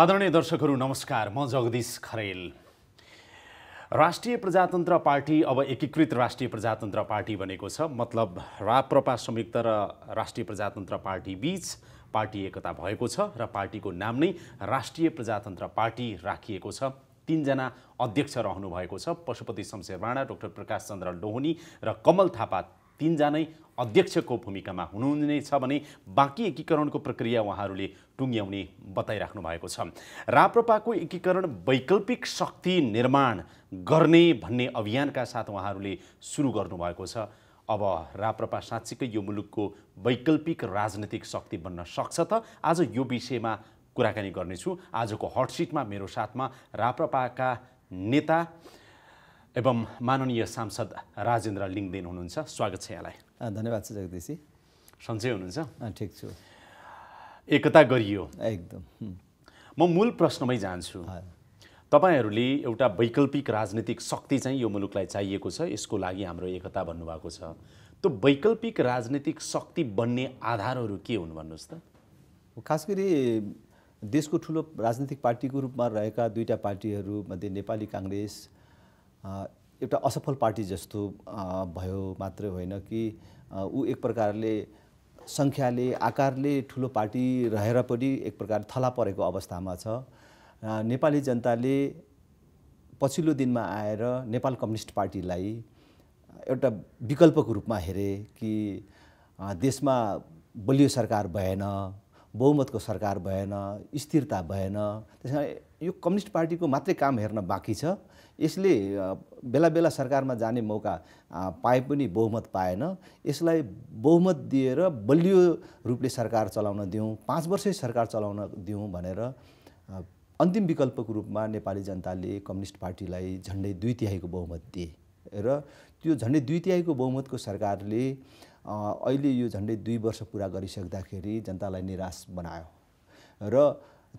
आदरणीय दर्शकहरू नमस्कार म जगदीश खरेल राष्ट्रिय प्रजातन्त्र पार्टी अब एकीकृत राष्ट्रिय प्रजातन्त्र पार्टी बनेको छ मतलब राप्रपा संयुक्त र राष्ट्रिय प्रजातन्त्र पार्टी बीच पार्टी एकता भएको छ र पार्टीको नाम नै राष्ट्रिय प्रजातन्त्र पार्टी राखिएको छ तिनजना अध्यक्ष रहनु भएको छ पशुपति शमशेर राणा डाक्टर प्रकाश चन्द्र लोहनी र कमल थापा तिनजनै अध्यक्षको भूमिकामा हुनुहुनेछ भने बाँकी एकीकरणको प्रक्रिया उहाँहरूले टुङ्ग्याउने बताइराख्नु भएको छ राप्रपाको एकीकरण वैकल्पिक शक्ति निर्माण गर्ने भन्ने अभियानका साथ उहाँहरूले सुरु गर्नुभएको छ अब राप्रपा साँच्चीकै यो मुलुकको वैकल्पिक राजनैतिक शक्ति बन्न सक्छ त आज यो विषयमा कुराकानी गर्नेछु आजको हटसिटमा मेरो साथमा राप्रपाका नेता एवं माननीय सांसद राजेन्द्र लिङ्गदेन हुनुहुन्छ स्वागत छ यहाँलाई धन्यवाद छ जगदीशी सन्चै हुनुहुन्छ ठिक छु एकता गरियो एकदम म मूल प्रश्नमै जान्छु तपाईँहरूले एउटा वैकल्पिक राजनीतिक शक्ति चाहिँ यो मुलुकलाई चाहिएको छ यसको लागि हाम्रो एकता भन्नुभएको छ त्यो वैकल्पिक राजनीतिक शक्ति बन्ने आधारहरू के हुन् भन्नुहोस् त खास गरी देशको ठुलो राजनीतिक पार्टीको रूपमा रहेका दुईवटा पार्टीहरूमध्ये नेपाली काङ्ग्रेस एउटा असफल पार्टी जस्तो भयो मात्रै होइन कि ऊ एक प्रकारले सङ्ख्याले आकारले ठुलो पार्टी रहेर पनि एक प्रकार थला परेको अवस्थामा छ नेपाली जनताले पछिल्लो दिनमा आएर नेपाल कम्युनिस्ट पार्टीलाई एउटा विकल्पको रूपमा हेरे कि देशमा बलियो सरकार भएन बहुमतको सरकार भएन स्थिरता भएन कारण यो कम्युनिस्ट पार्टीको मात्रै काम हेर्न बाँकी छ यसले बेला बेला सरकारमा जाने मौका पाए पनि बहुमत पाएन यसलाई बहुमत दिएर बलियो रूपले सरकार चलाउन दिउँ पाँच वर्षै सरकार चलाउन दिउँ भनेर अन्तिम विकल्पको रूपमा नेपाली जनताले कम्युनिस्ट पार्टीलाई झन्डै दुई तिहाईको बहुमत दिए र त्यो झन्डै दुई तिहाईको बहुमतको सरकारले अहिले यो झन्डै दुई वर्ष पुरा गरिसक्दाखेरि जनतालाई निराश बनायो र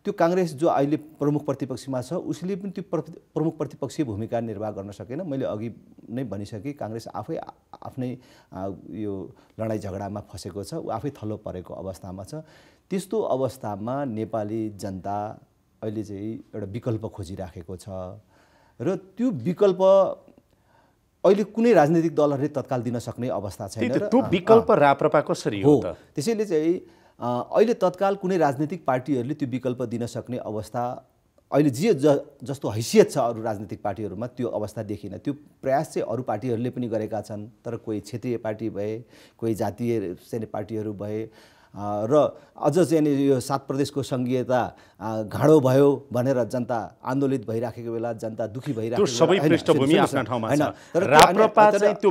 त्यो काङ्ग्रेस जो अहिले प्रमुख प्रतिपक्षमा छ उसले पनि त्यो प्रमुख प्रतिपक्षीय भूमिका निर्वाह गर्न सकेन मैले अघि नै भनिसकेँ काङ्ग्रेस आफै आफ्नै यो लडाइँ झगडामा फँसेको छ ऊ आफै थलो परेको अवस्थामा छ त्यस्तो अवस्थामा नेपाली जनता अहिले चाहिँ एउटा विकल्प खोजिराखेको छ र त्यो विकल्प अहिले कुनै राजनीतिक दलहरूले तत्काल दिन सक्ने अवस्था छैन त्यो विकल्प राप्रपा कसरी हो त्यसैले चाहिँ अहिले तत्काल कुनै राजनीतिक पार्टीहरूले त्यो विकल्प दिन सक्ने अवस्था अहिले जे ज जस्तो हैसियत छ अरू राजनीतिक पार्टीहरूमा त्यो अवस्था देखिनँ त्यो प्रयास चाहिँ अरू पार्टीहरूले पनि गरेका छन् तर कोही क्षेत्रीय पार्टी भए कोही जातीय चाहिँ पार्टीहरू भए र अझ चाहिँ यो सात प्रदेशको सङ्घीयता घाँडो भयो भनेर जनता आन्दोलित भइराखेको बेला जनता दुखी भइराखेको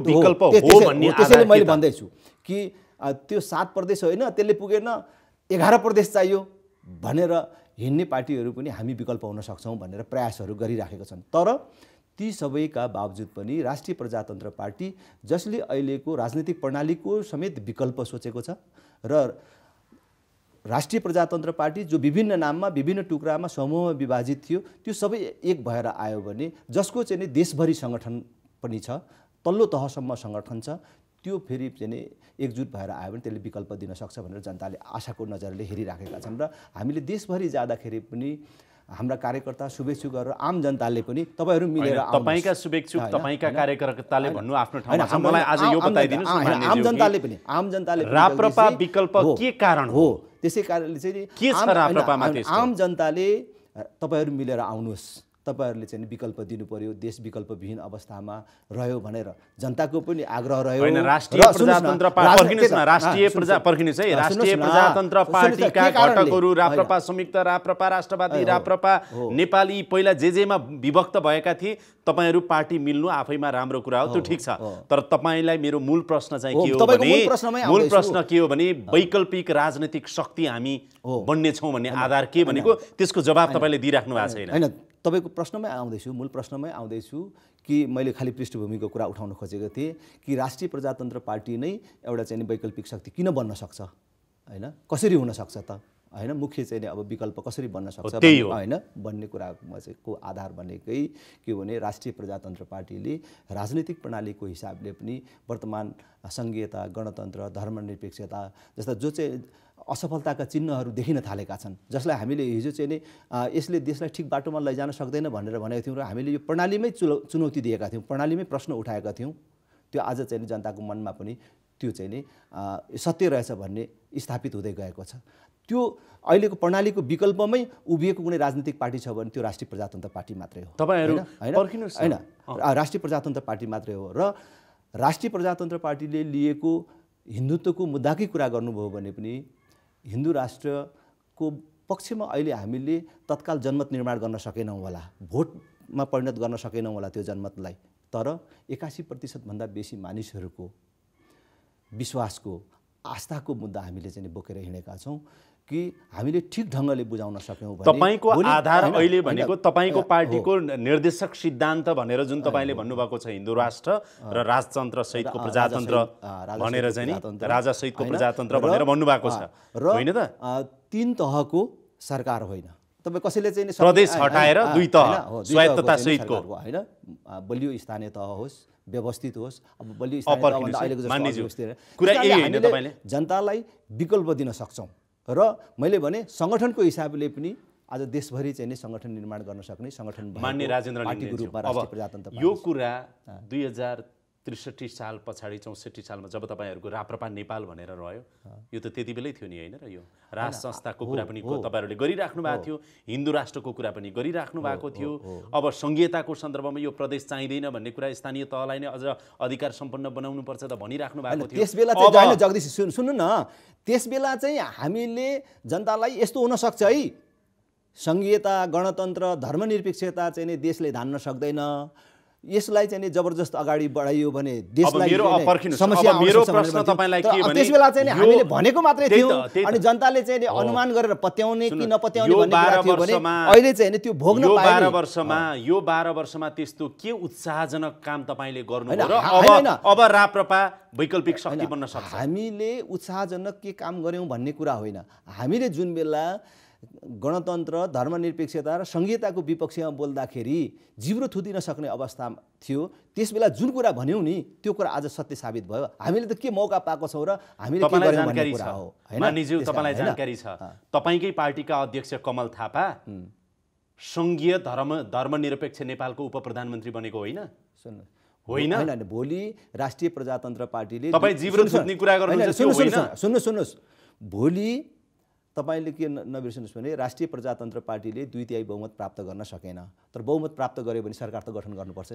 होइन त्यसैले मैले भन्दैछु कि त्यो सात प्रदेश होइन त्यसले पुगेन एघार प्रदेश चाहियो भनेर हिँड्ने पार्टीहरू पनि हामी विकल्प हुन सक्छौँ भनेर प्रयासहरू गरिराखेका छन् तर ती सबैका बावजुद पनि राष्ट्रिय प्रजातन्त्र पार्टी जसले अहिलेको राजनैतिक प्रणालीको समेत विकल्प सोचेको छ र राष्ट्रिय प्रजातन्त्र पार्टी जो विभिन्न नाममा विभिन्न टुक्रामा समूहमा विभाजित थियो त्यो सबै एक भएर आयो भने जसको चाहिँ नि देशभरि सङ्गठन पनि छ तल्लो तहसम्म सङ्गठन छ त्यो फेरि चाहिँ एकजुट भएर आयो भने त्यसले विकल्प दिन सक्छ भनेर जनताले आशाको नजरले हेरिराखेका छन् र हामीले देशभरि जाँदाखेरि पनि हाम्रा कार्यकर्ता शुभेच्छुकहरू आम जनताले पनि तपाईँहरू मिलेर तपाईँका शुभेच्छुक तपाईँका कार्यकर्ताले भन्नु आफ्नो ठाउँमा छ मलाई आज यो बताइदिनु आम जनताले पनि आम जनताले राप्रपा विकल्प के कारण हो त्यसै कारणले चाहिँ आम जनताले तपाईँहरू मिलेर आउनुहोस् तपाईँहरूले चाहिँ विकल्प दिनु पर्यो देश विकल्पविहीन अवस्थामा रह्यो भनेर जनताको पनि आग्रह रह्यो राष्ट्रिय प्रजातन्त्र राष्ट्रिय प्रजा पर्खिनुहोस् है राष्ट्रिय प्रजातन्त्र पार्टीका घटकहरू राप्रपा संयुक्त राप्रपा राष्ट्रवादी राप्रपा नेपाली पहिला जे जेमा विभक्त भएका थिए तपाईँहरू पार्टी मिल्नु आफैमा राम्रो कुरा हो त्यो ठिक छ तर तपाईँलाई मेरो मूल प्रश्न चाहिँ के हो भने मूल प्रश्न के हो भने वैकल्पिक राजनैतिक शक्ति हामी बन्नेछौँ भन्ने आधार के भनेको त्यसको जवाब तपाईँले दिइराख्नु भएको छैन तपाईँको प्रश्नमै आउँदैछु मूल प्रश्नमै आउँदैछु कि मैले खालि पृष्ठभूमिको कुरा उठाउन खोजेको थिएँ कि राष्ट्रिय प्रजातन्त्र पार्टी नै एउटा चाहिँ वैकल्पिक शक्ति किन बन्न सक्छ होइन कसरी हुनसक्छ त होइन मुख्य चाहिँ अब विकल्प कसरी बन्न सक्छ होइन भन्ने कुरामा चाहिँ को आधार भनेकै के हो भने राष्ट्रिय प्रजातन्त्र पार्टीले राजनीतिक प्रणालीको हिसाबले पनि वर्तमान सङ्घीयता गणतन्त्र धर्मनिरपेक्षता जस्ता जो चाहिँ असफलताका चिन्हहरू देखिन थालेका छन् जसलाई हामीले हिजो चाहिँ नै यसले देशलाई ठिक बाटोमा लैजान सक्दैन भनेर भनेको थियौँ र हामीले यो प्रणालीमै चुनौ चुनौती दिएका थियौँ प्रणालीमै प्रश्न उठाएका थियौँ त्यो आज चाहिँ जनताको मनमा पनि त्यो चाहिँ नै सत्य रहेछ भन्ने स्थापित हुँदै गएको छ त्यो अहिलेको प्रणालीको विकल्पमै उभिएको कुनै राजनीतिक पार्टी छ भने त्यो राष्ट्रिय प्रजातन्त्र पार्टी मात्रै हो तपाईँहरू होइन होइन राष्ट्रिय प्रजातन्त्र पार्टी मात्रै हो र राष्ट्रिय प्रजातन्त्र पार्टीले लिएको हिन्दुत्वको मुद्दाकै कुरा गर्नुभयो भने पनि हिन्दू राष्ट्रको पक्षमा अहिले हामीले तत्काल जनमत निर्माण गर्न सकेनौँ होला भोटमा परिणत गर्न सकेनौँ होला त्यो जनमतलाई तर एकासी प्रतिशतभन्दा बेसी मानिसहरूको विश्वासको आस्थाको मुद्दा हामीले चाहिँ बोकेर हिँडेका छौँ कि हामीले ठिक ढङ्गले बुझाउन सक्यौँ तपाईँको आधार अहिले भनेको तपाईँको पार्टीको निर्देशक सिद्धान्त भनेर जुन तपाईँले भन्नुभएको छ हिन्दू राष्ट्र र राजतन्त्र सहितको प्रजातन्त्र भनेर चाहिँ राजा सहितको प्रजातन्त्र भनेर भन्नुभएको छ र होइन त तिन तहको सरकार होइन तपाईँ कसैले चाहिँ प्रदेश हटाएर दुई तह स्वायत्तता सहितको होइन बलियो स्थानीय तह होस् व्यवस्थित होस् अब बलियो अहिलेको कुरा जनतालाई विकल्प दिन सक्छौँ र मैले भने सङ्गठनको हिसाबले पनि आज देशभरि चाहिँ नै सङ्गठन निर्माण गर्न सक्ने सङ्गठन मान्य राजेन्द्र पार्टीको रूपमा यो कुरा दुई हजार त्रिसठी साल पछाडि चौसठी सालमा जब तपाईँहरूको राप्रपा नेपाल भनेर रह्यो यो त त्यति बेलै थियो नि होइन र यो राज संस्थाको कुरा पनि तपाईँहरूले गरिराख्नु भएको थियो हिन्दू राष्ट्रको कुरा पनि गरिराख्नु भएको थियो अब सङ्घीयताको सन्दर्भमा यो प्रदेश चाहिँदैन भन्ने कुरा स्थानीय तहलाई नै अझ अधिकार सम्पन्न बनाउनुपर्छ त भनिराख्नु भएको थियो त्यसबेला चाहिँ जगदीश सुन सुन्नु न त्यसबेला चाहिँ हामीले जनतालाई यस्तो हुनसक्छ है सङ्घीयता गणतन्त्र धर्मनिरपेक्षता चाहिँ नै देशले धान्न सक्दैन यसलाई चाहिँ जबरजस्त अगाडि बढाइयो भने देशलाई समस्या मेरो प्रश्न तपाईँलाई के भने बेला चाहिँ हामीले भनेको मात्रै थियो अनि जनताले चाहिँ अनुमान गरेर पत्याउने कि नपत्याउने अहिले चाहिँ त्यो भोग्न बाह्र वर्षमा यो बाह्र वर्षमा त्यस्तो के उत्साहजनक काम तपाईँले गर्नु र अब राप्रपा वैकल्पिक शक्ति बन्न सक्छ हामीले उत्साहजनक के काम गऱ्यौँ भन्ने कुरा होइन हामीले जुन बेला गणतन्त्र धर्मनिरपेक्षता र सङ्घीयताको विपक्षमा बोल्दाखेरि जिब्रो थुदिन सक्ने अवस्था थियो त्यसबेला जुन कुरा भन्यौँ नि त्यो कुरा आज सत्य साबित भयो हामीले त के मौका पाएको छौँ र हामीले तपाईँलाई जानकारी छ तपाईँकै पार्टीका अध्यक्ष कमल थापा सङ्घीय धर्म धर्मनिरपेक्ष नेपालको उप प्रधानमन्त्री बनेको होइन सुन्नुहोस् होइन होइन भोलि राष्ट्रिय प्रजातन्त्र पार्टीले तपाईँ कुरा गर्नुहुन्छ सुन्नुहोस् सुन्नुहोस् भोलि तपाईँले के नबिर्सिनुहोस् भने राष्ट्रिय प्रजातन्त्र पार्टीले दुई तिहाई बहुमत प्राप्त गर्न सकेन तर बहुमत प्राप्त गर्यो भने सरकार त गठन गर्नुपर्छ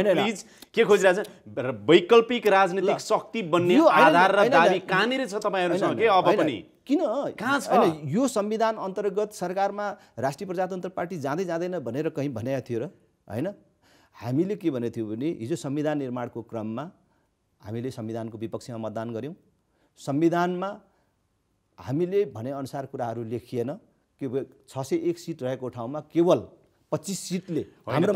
नि के खोजिरहेको छ वैकल्पिक राजनीतिक शक्ति बन्ने आधार दाबी कहाँनिर छ तपाईँहरूसँग के अब पनि किन छ यो संविधान अन्तर्गत सरकारमा राष्ट्रिय प्रजातन्त्र पार्टी जाँदै जाँदैन भनेर कहीँ भनेको थियो र होइन हामीले के भनेको थियौँ भने हिजो संविधान निर्माणको क्रममा हामीले संविधानको विपक्षमा मतदान गऱ्यौँ संविधानमा हामीले भनेअनुसार कुराहरू लेखिएन के छ सय एक सिट रहेको ठाउँमा केवल पच्चिस सिटले हाम्रो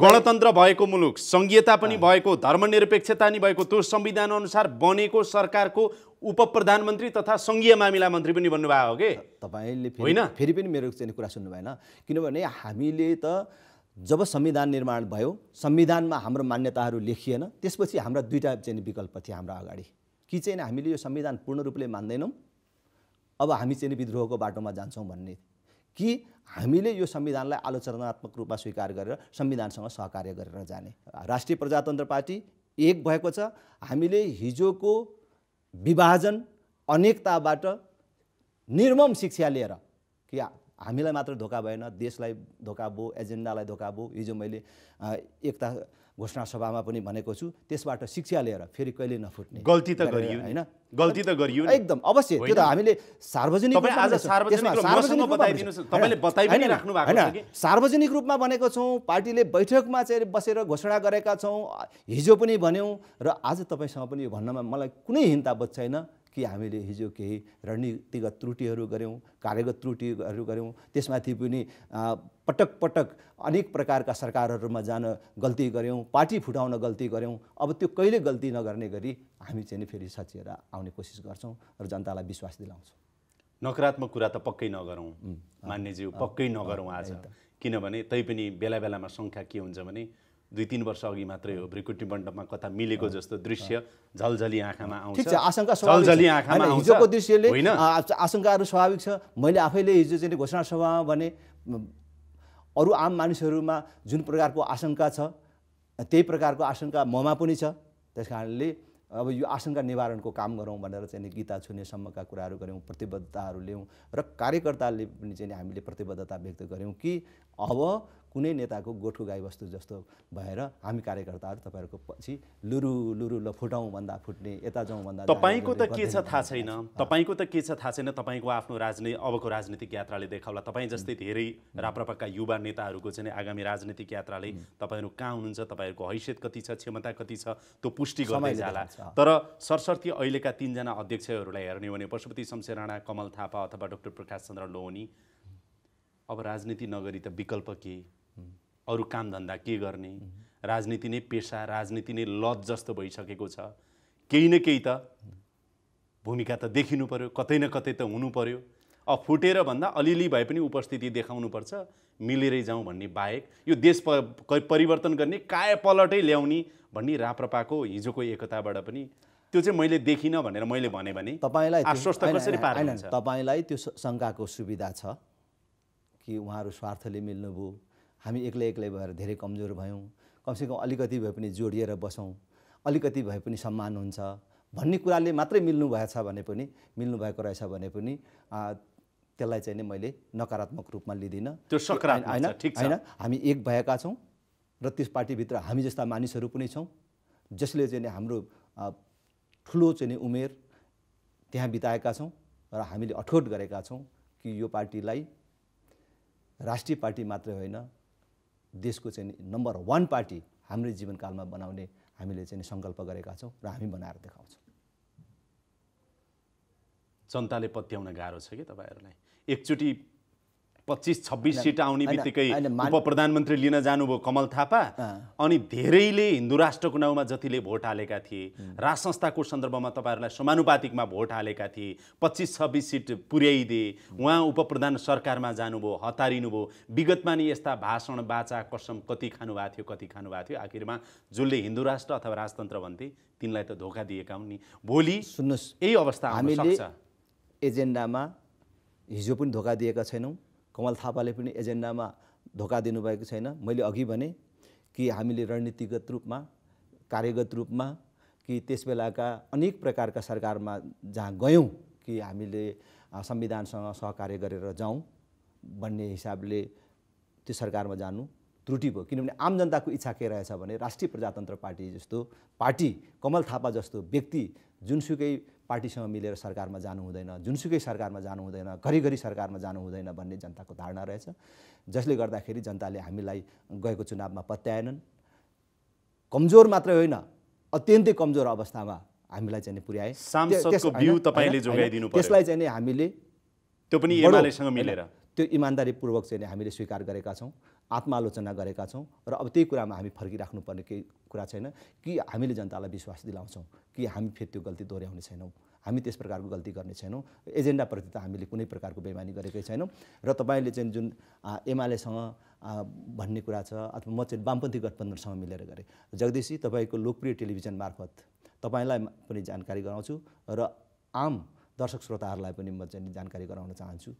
गणतन्त्र भएको मुलुक संघीयता पनि भएको धर्मनिरपेक्षता नि भएको त्यो संविधान अनुसार बनेको सरकारको उप प्रधानमन्त्री तथा सङ्घीय मामिला मन्त्री पनि भन्नुभएको हो कि तपाईँले होइन फेरि पनि मेरो चाहिँ कुरा सुन्नु भएन किनभने हामीले त जब संविधान निर्माण भयो संविधानमा हाम्रो मान्यताहरू लेखिएन त्यसपछि हाम्रा दुईवटा चाहिँ विकल्प थियो हाम्रो अगाडि कि चाहिँ हामीले यो संविधान पूर्ण रूपले मान्दैनौँ अब हामी चाहिँ विद्रोहको बाटोमा जान्छौँ भन्ने कि हामीले यो संविधानलाई आलोचनात्मक रूपमा स्वीकार गरेर संविधानसँग सहकार्य गरेर जाने राष्ट्रिय प्रजातन्त्र पार्टी एक भएको छ हामीले हिजोको विभाजन अनेकताबाट निर्मम शिक्षा लिएर कि हामीलाई मात्र धोका भएन देशलाई धोका भयो एजेन्डालाई धोका भयो हिजो मैले एकता घोषणा सभामा पनि भनेको छु त्यसबाट शिक्षा लिएर फेरि कहिले नफुट्ने गल्ती त गरियो होइन गल्ती त गरियो एकदम अवश्य त्यो त हामीले सार्वजनिक सार्वजनिक रूपमा भनेको छौँ पार्टीले बैठकमा चाहिँ बसेर घोषणा गरेका छौँ हिजो पनि भन्यौँ र आज तपाईँसँग पनि यो भन्नमा मलाई कुनै हिन्ताबोध छैन कि हामीले हिजो केही रणनीतिगत त्रुटिहरू गऱ्यौँ कार्यगत त्रुटिहरू गऱ्यौँ त्यसमाथि पनि पटक पटक अनेक प्रकारका सरकारहरूमा जान गल्ती गऱ्यौँ पार्टी फुटाउन गल्ती गऱ्यौँ अब त्यो कहिले गल्ती नगर्ने गरी हामी चाहिँ फेरि सचिएर आउने कोसिस गर्छौँ र जनतालाई विश्वास दिलाउँछौँ नकारात्मक कुरा त पक्कै नगरौँ मान्यज्यू पक्कै नगरौँ आज किनभने तैपनि बेला बेलामा शङ्का के हुन्छ भने दुई तिन वर्ष अघि मात्रै हो भ्रिकुटी मण्डपमा कता मिलेको जस्तो दृश्य झलझली आँखामा आउँछ आशंका झलझली आँखामा हिजोको दृश्यले होइन आशङ्काहरू स्वाभाविक छ मैले आफैले हिजो चाहिँ घोषणा सभामा भने अरू आम मानिसहरूमा जुन प्रकारको आशङ्का छ त्यही प्रकारको आशङ्का ममा पनि छ त्यस कारणले अब यो आशङ्का निवारणको काम गरौँ भनेर चाहिँ गीता छुनेसम्मका कुराहरू गऱ्यौँ प्रतिबद्धताहरू ल्याउँ र कार्यकर्ताले पनि चाहिँ हामीले प्रतिबद्धता व्यक्त गऱ्यौँ कि अब कुनै नेताको गोठको गाईबस्तु जस्तो भएर हामी कार्यकर्ताहरू तपाईँहरूको पछि लुरु लुरु ल फुटाउँ भन्दा फुट्ने यता जाउँ भन्दा तपाईँको त के छ थाहा छैन तपाईँको त के छ थाहा छैन तपाईँको आफ्नो राजनीति अबको राजनीतिक यात्राले देखाउला तपाईँ जस्तै धेरै राप्रपाका युवा नेताहरूको चाहिँ आगामी राजनीतिक यात्राले तपाईँहरू कहाँ हुनुहुन्छ तपाईँहरूको हैसियत कति छ क्षमता कति छ त्यो पुष्टि गर्दै जाला तर सरस्वती अहिलेका तिनजना अध्यक्षहरूलाई हेर्ने हो भने पशुपति शमशेर राणा कमल थापा अथवा डाक्टर प्रकाश चन्द्र लोहनी अब राजनीति नगरी त विकल्प के अरू कामधन्दा के गर्ने राजनीति नै पेसा राजनीति नै लज जस्तो भइसकेको छ केही न केही त भूमिका त देखिनु पऱ्यो कतै न कतै त हुनु पर्यो अब फुटेर भन्दा अलिअलि भए पनि उपस्थिति देखाउनुपर्छ मिलेरै जाउँ भन्ने बाहेक यो देश परिवर्तन गर्ने कायपलटै ल्याउने भन्ने राप्रपाको हिजोको एकताबाट पनि त्यो चाहिँ मैले देखिनँ भनेर मैले भने भने तपाईँलाई आश्वस्त कसरी तपाईँलाई त्यो शङ्काको सुविधा छ कि उहाँहरू स्वार्थले मिल्नुभयो हामी एक्लै एक्लै भएर धेरै कमजोर भयौँ कमसेकम अलिकति भए पनि जोडिएर बसौँ अलिकति भए पनि सम्मान हुन्छ भन्ने कुराले मात्रै मिल्नु भएछ भने पनि मिल्नु भएको रहेछ भने पनि त्यसलाई चाहिँ नि मैले नकारात्मक रूपमा लिँदिनँ त्यो होइन होइन हामी एक भएका छौँ र त्यस पार्टीभित्र हामी जस्ता मानिसहरू पनि छौँ जसले चाहिँ हाम्रो ठुलो चाहिँ नि उमेर त्यहाँ बिताएका छौँ र हामीले अठोट गरेका छौँ कि यो पार्टीलाई राष्ट्रिय पार्टी मात्रै होइन देशको चाहिँ नम्बर वान पार्टी हाम्रै जीवनकालमा बनाउने हामीले चाहिँ सङ्कल्प गरेका छौँ र हामी बनाएर देखाउँछौँ जनताले पत्याउन गाह्रो छ कि तपाईँहरूलाई एकचोटि पच्चिस छब्बिस सिट आउने बित्तिकै उप प्रधानमन्त्री लिन जानुभयो कमल थापा अनि धेरैले हिन्दू राष्ट्रको नाउँमा जतिले भोट हालेका थिए राज संस्थाको सन्दर्भमा तपाईँहरूलाई समानुपातिकमा भोट हालेका थिए पच्चिस छब्बिस सिट पुर्याइदिए उहाँ उप प्रधान सरकारमा जानुभयो हतारिनुभयो विगतमा नि यस्ता भाषण बाचा कसम कति खानुभएको थियो कति खानुभएको थियो आखिरमा जसले हिन्दू राष्ट्र अथवा राजतन्त्र भन्थे तिनलाई त धोका दिएका हुन् नि भोलि सुन्नुहोस् यही अवस्था हामीले एजेन्डामा हिजो पनि धोका दिएका छैनौँ कमल थापाले पनि एजेन्डामा धोका दिनुभएको छैन मैले अघि भने कि हामीले रणनीतिगत रूपमा कार्यगत रूपमा कि त्यस बेलाका अनेक प्रकारका सरकारमा जहाँ गयौँ कि हामीले संविधानसँग सहकार्य गरेर जाउँ भन्ने हिसाबले त्यो सरकारमा जानु त्रुटि भयो किनभने आम जनताको इच्छा के रहेछ भने राष्ट्रिय प्रजातन्त्र पार्टी जस्तो पार्टी कमल थापा जस्तो व्यक्ति जुनसुकै पार्टीसँग मिलेर सरकारमा जानु हुँदैन जुनसुकै सरकारमा जानु हुँदैन घरिघरि सरकारमा जानु हुँदैन भन्ने जनताको धारणा रहेछ जसले गर्दाखेरि जनताले हामीलाई गएको चुनावमा पत्याएनन् कमजोर मात्रै होइन अत्यन्तै कमजोर अवस्थामा हामीलाई चाहिँ पुर्याए त्यसलाई चाहिँ हामीले त्यो पनि मिलेर त्यो इमान्दारीपूर्वक चाहिँ हामीले स्वीकार गरेका छौँ आत्मालोचना गरेका छौँ र अब त्यही कुरामा हामी फर्किराख्नुपर्ने केही कुरा छैन कि हामीले जनतालाई विश्वास दिलाउँछौँ कि हामी फेरि त्यो गल्ती दोहोऱ्याउने छैनौँ हामी त्यस प्रकारको गल्ती गर्ने छैनौँ एजेन्डाप्रति त हामीले कुनै प्रकारको बेमानी गरेकै छैनौँ र तपाईँले चाहिँ जुन एमालेसँग भन्ने कुरा छ अथवा म चाहिँ वामपन्थी गठबन्धनसँग मिलेर गरेँ जगदीशी तपाईँको लोकप्रिय टेलिभिजन मार्फत तपाईँलाई पनि जानकारी गराउँछु र आम दर्शक श्रोताहरूलाई पनि म चाहिँ जानकारी गराउन चाहन्छु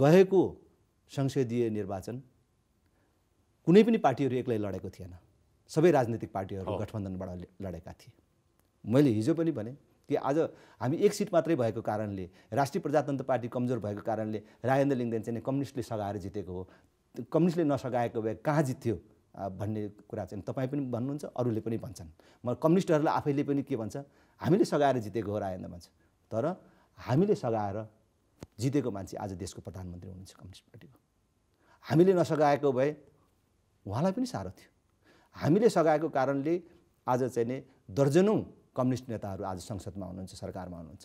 गएको संसदीय निर्वाचन कुनै पनि पार्टीहरू एक्लै लडेको थिएन सबै राजनीतिक पार्टीहरू गठबन्धनबाट लडेका थिए मैले हिजो पनि भने कि आज हामी एक सिट मात्रै भएको कारणले राष्ट्रिय प्रजातन्त्र पार्टी कमजोर भएको कारणले राजेन्द्र लिङ्गदेन चाहिँ कम्युनिस्टले सघाएर जितेको हो कम्युनिस्टले नसगाएको भए कहाँ जित्थ्यो भन्ने कुरा चाहिँ तपाईँ पनि भन्नुहुन्छ अरूले पनि भन्छन् म कम्युनिस्टहरूलाई आफैले पनि के भन्छ हामीले सघाएर जितेको हो राजेन्द्र भन्छ तर हामीले सघाएर जितेको मान्छे आज देशको प्रधानमन्त्री हुनुहुन्छ कम्युनिस्ट पार्टीको हामीले नसघाएको भए उहाँलाई पनि साह्रो थियो हामीले सघाएको कारणले आज चाहिँ नै दर्जनौँ कम्युनिस्ट नेताहरू आज संसदमा हुनुहुन्छ सरकारमा हुनुहुन्छ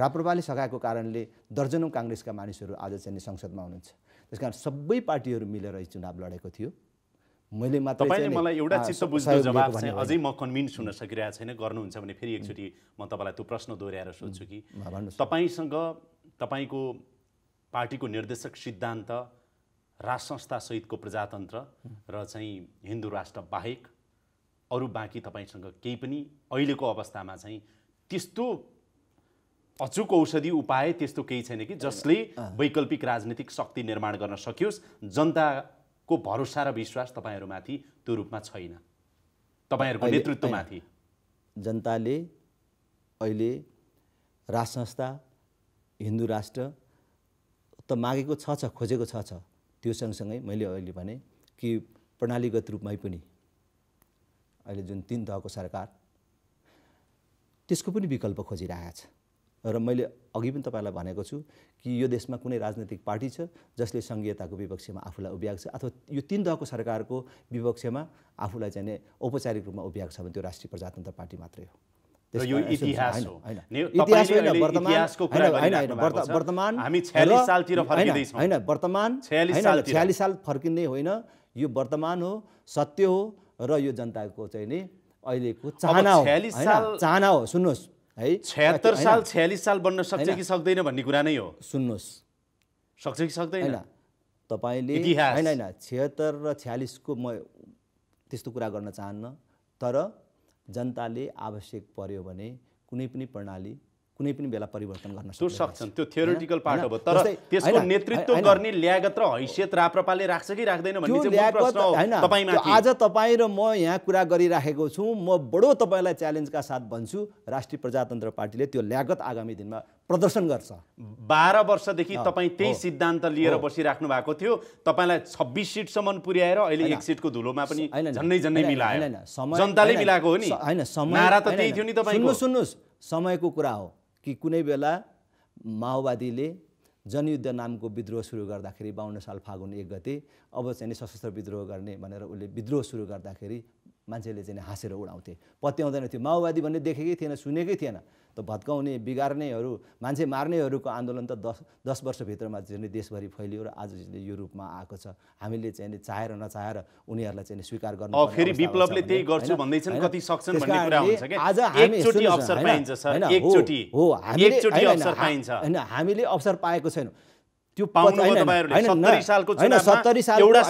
राप्रपाले सघाएको कारणले दर्जनौँ काङ्ग्रेसका मानिसहरू आज चाहिँ नै संसदमा हुनुहुन्छ त्यस कारण सबै पार्टीहरू मिलेर यी चुनाव लडेको थियो मैले मात्र मलाई एउटा चित्त बुझ्दो जवाब चाहिँ अझै म कन्भिन्स हुन सकिरहेको छैन गर्नुहुन्छ भने फेरि एकचोटि म तपाईँलाई त्यो प्रश्न दोहोऱ्याएर सोध्छु कि तपाईँसँग तपाईँको पार्टीको निर्देशक सिद्धान्त राष्ट्र संस्थासहितको प्रजातन्त्र र चाहिँ हिन्दू राष्ट्र बाहेक अरू बाँकी तपाईँसँग केही पनि अहिलेको अवस्थामा चाहिँ त्यस्तो अचुक औषधि उपाय त्यस्तो केही छैन कि जसले वैकल्पिक राजनीतिक शक्ति निर्माण गर्न सकियोस् जनताको भरोसा र विश्वास तपाईँहरूमाथि त्यो रूपमा छैन तपाईँहरूको नेतृत्वमाथि जनताले अहिले राज संस्था हिन्दू राष्ट्र त मागेको छ छ खोजेको छ छ त्यो सँगसँगै मैले अहिले भने कि प्रणालीगत रूपमै पनि अहिले जुन तिन तहको सरकार त्यसको पनि विकल्प खोजिरहेको छ र मैले अघि पनि तपाईँलाई भनेको छु कि यो देशमा कुनै राजनैतिक पार्टी छ जसले सङ्घीयताको विपक्षमा आफूलाई उभ्याएको छ अथवा यो तिन तहको सरकारको विपक्षमा आफूलाई चाहिँ औपचारिक रूपमा उभ्याएको छ भने त्यो राष्ट्रिय प्रजातन्त्र पार्टी मात्रै हो होइन छ्यालिस साल फर्किँदै होइन यो वर्तमान हो सत्य हो र यो जनताको चाहिँ नि अहिलेको चाहना हो चाहना हो सुन्नुहोस् है छत्तर साल छ्यालिस साल बन्न सक्छ कि सक्दैन भन्ने कुरा नै हो सुन्नुहोस् सक्छ कि सक्दैन तपाईँले होइन होइन छिहत्तर र छ्यालिसको म त्यस्तो कुरा गर्न चाहन्न तर जनताले आवश्यक पर्यो भने कुनै पनि प्रणाली कुनै पनि बेला परिवर्तन गर्न सक्छन् त्यो थियोरिटिकल पार्ट हो तर त्यसको नेतृत्व गर्ने ल्यागत र हैसियत राप्रपाले राख्छ कि राख्दैन भन्ने आज तपाईँ र म यहाँ कुरा गरिराखेको छु म बडो तपाईँलाई च्यालेन्जका साथ भन्छु राष्ट्रिय प्रजातन्त्र पार्टीले त्यो ल्यागत आगामी दिनमा प्रदर्शन गर्छ बाह्र वर्षदेखि तपाईँ त्यही सिद्धान्त लिएर बसिराख्नु भएको थियो तपाईँलाई छब्बिस सिटसम्म पुर्याएर अहिले एक सिटको धुलोमा पनि झन्डै झन्डै मिलायो जनताले मिलाएको हो नि होइन समय त त्यही थियो नि सुन्नुहोस् समयको कुरा हो कि कुनै बेला माओवादीले जनयुद्ध नामको विद्रोह सुरु गर्दाखेरि बाहन्न साल फागुन एक गते अब चाहिँ सशस्त्र विद्रोह गर्ने भनेर उसले विद्रोह सुरु गर्दाखेरि मान्छेले चाहिँ हाँसेर उडाउँथे पत्याउँदैन थियो माओवादी भन्ने देखेकै थिएन सुनेकै थिएन त भत्काउने बिगार्नेहरू मान्छे मार्नेहरूको आन्दोलन त दस दस वर्षभित्रमा चाहिँ देशभरि फैलियो र आज यो रूपमा आएको छ हामीले चाहिँ चाहेर नचाहेर उनीहरूलाई चाहिँ स्वीकार गर्नु फेरि विप्लवले त्यही गर्छु भन्दैछन् कति सक्छन् भन्ने कुरा हुन्छ के आज हामी अवसर पाइन्छ सर एकचोटि हो हामीले एकचोटि अवसर पाइन्छ हैन हामीले अवसर पाएको छैनौँ त्यो सालको एउटा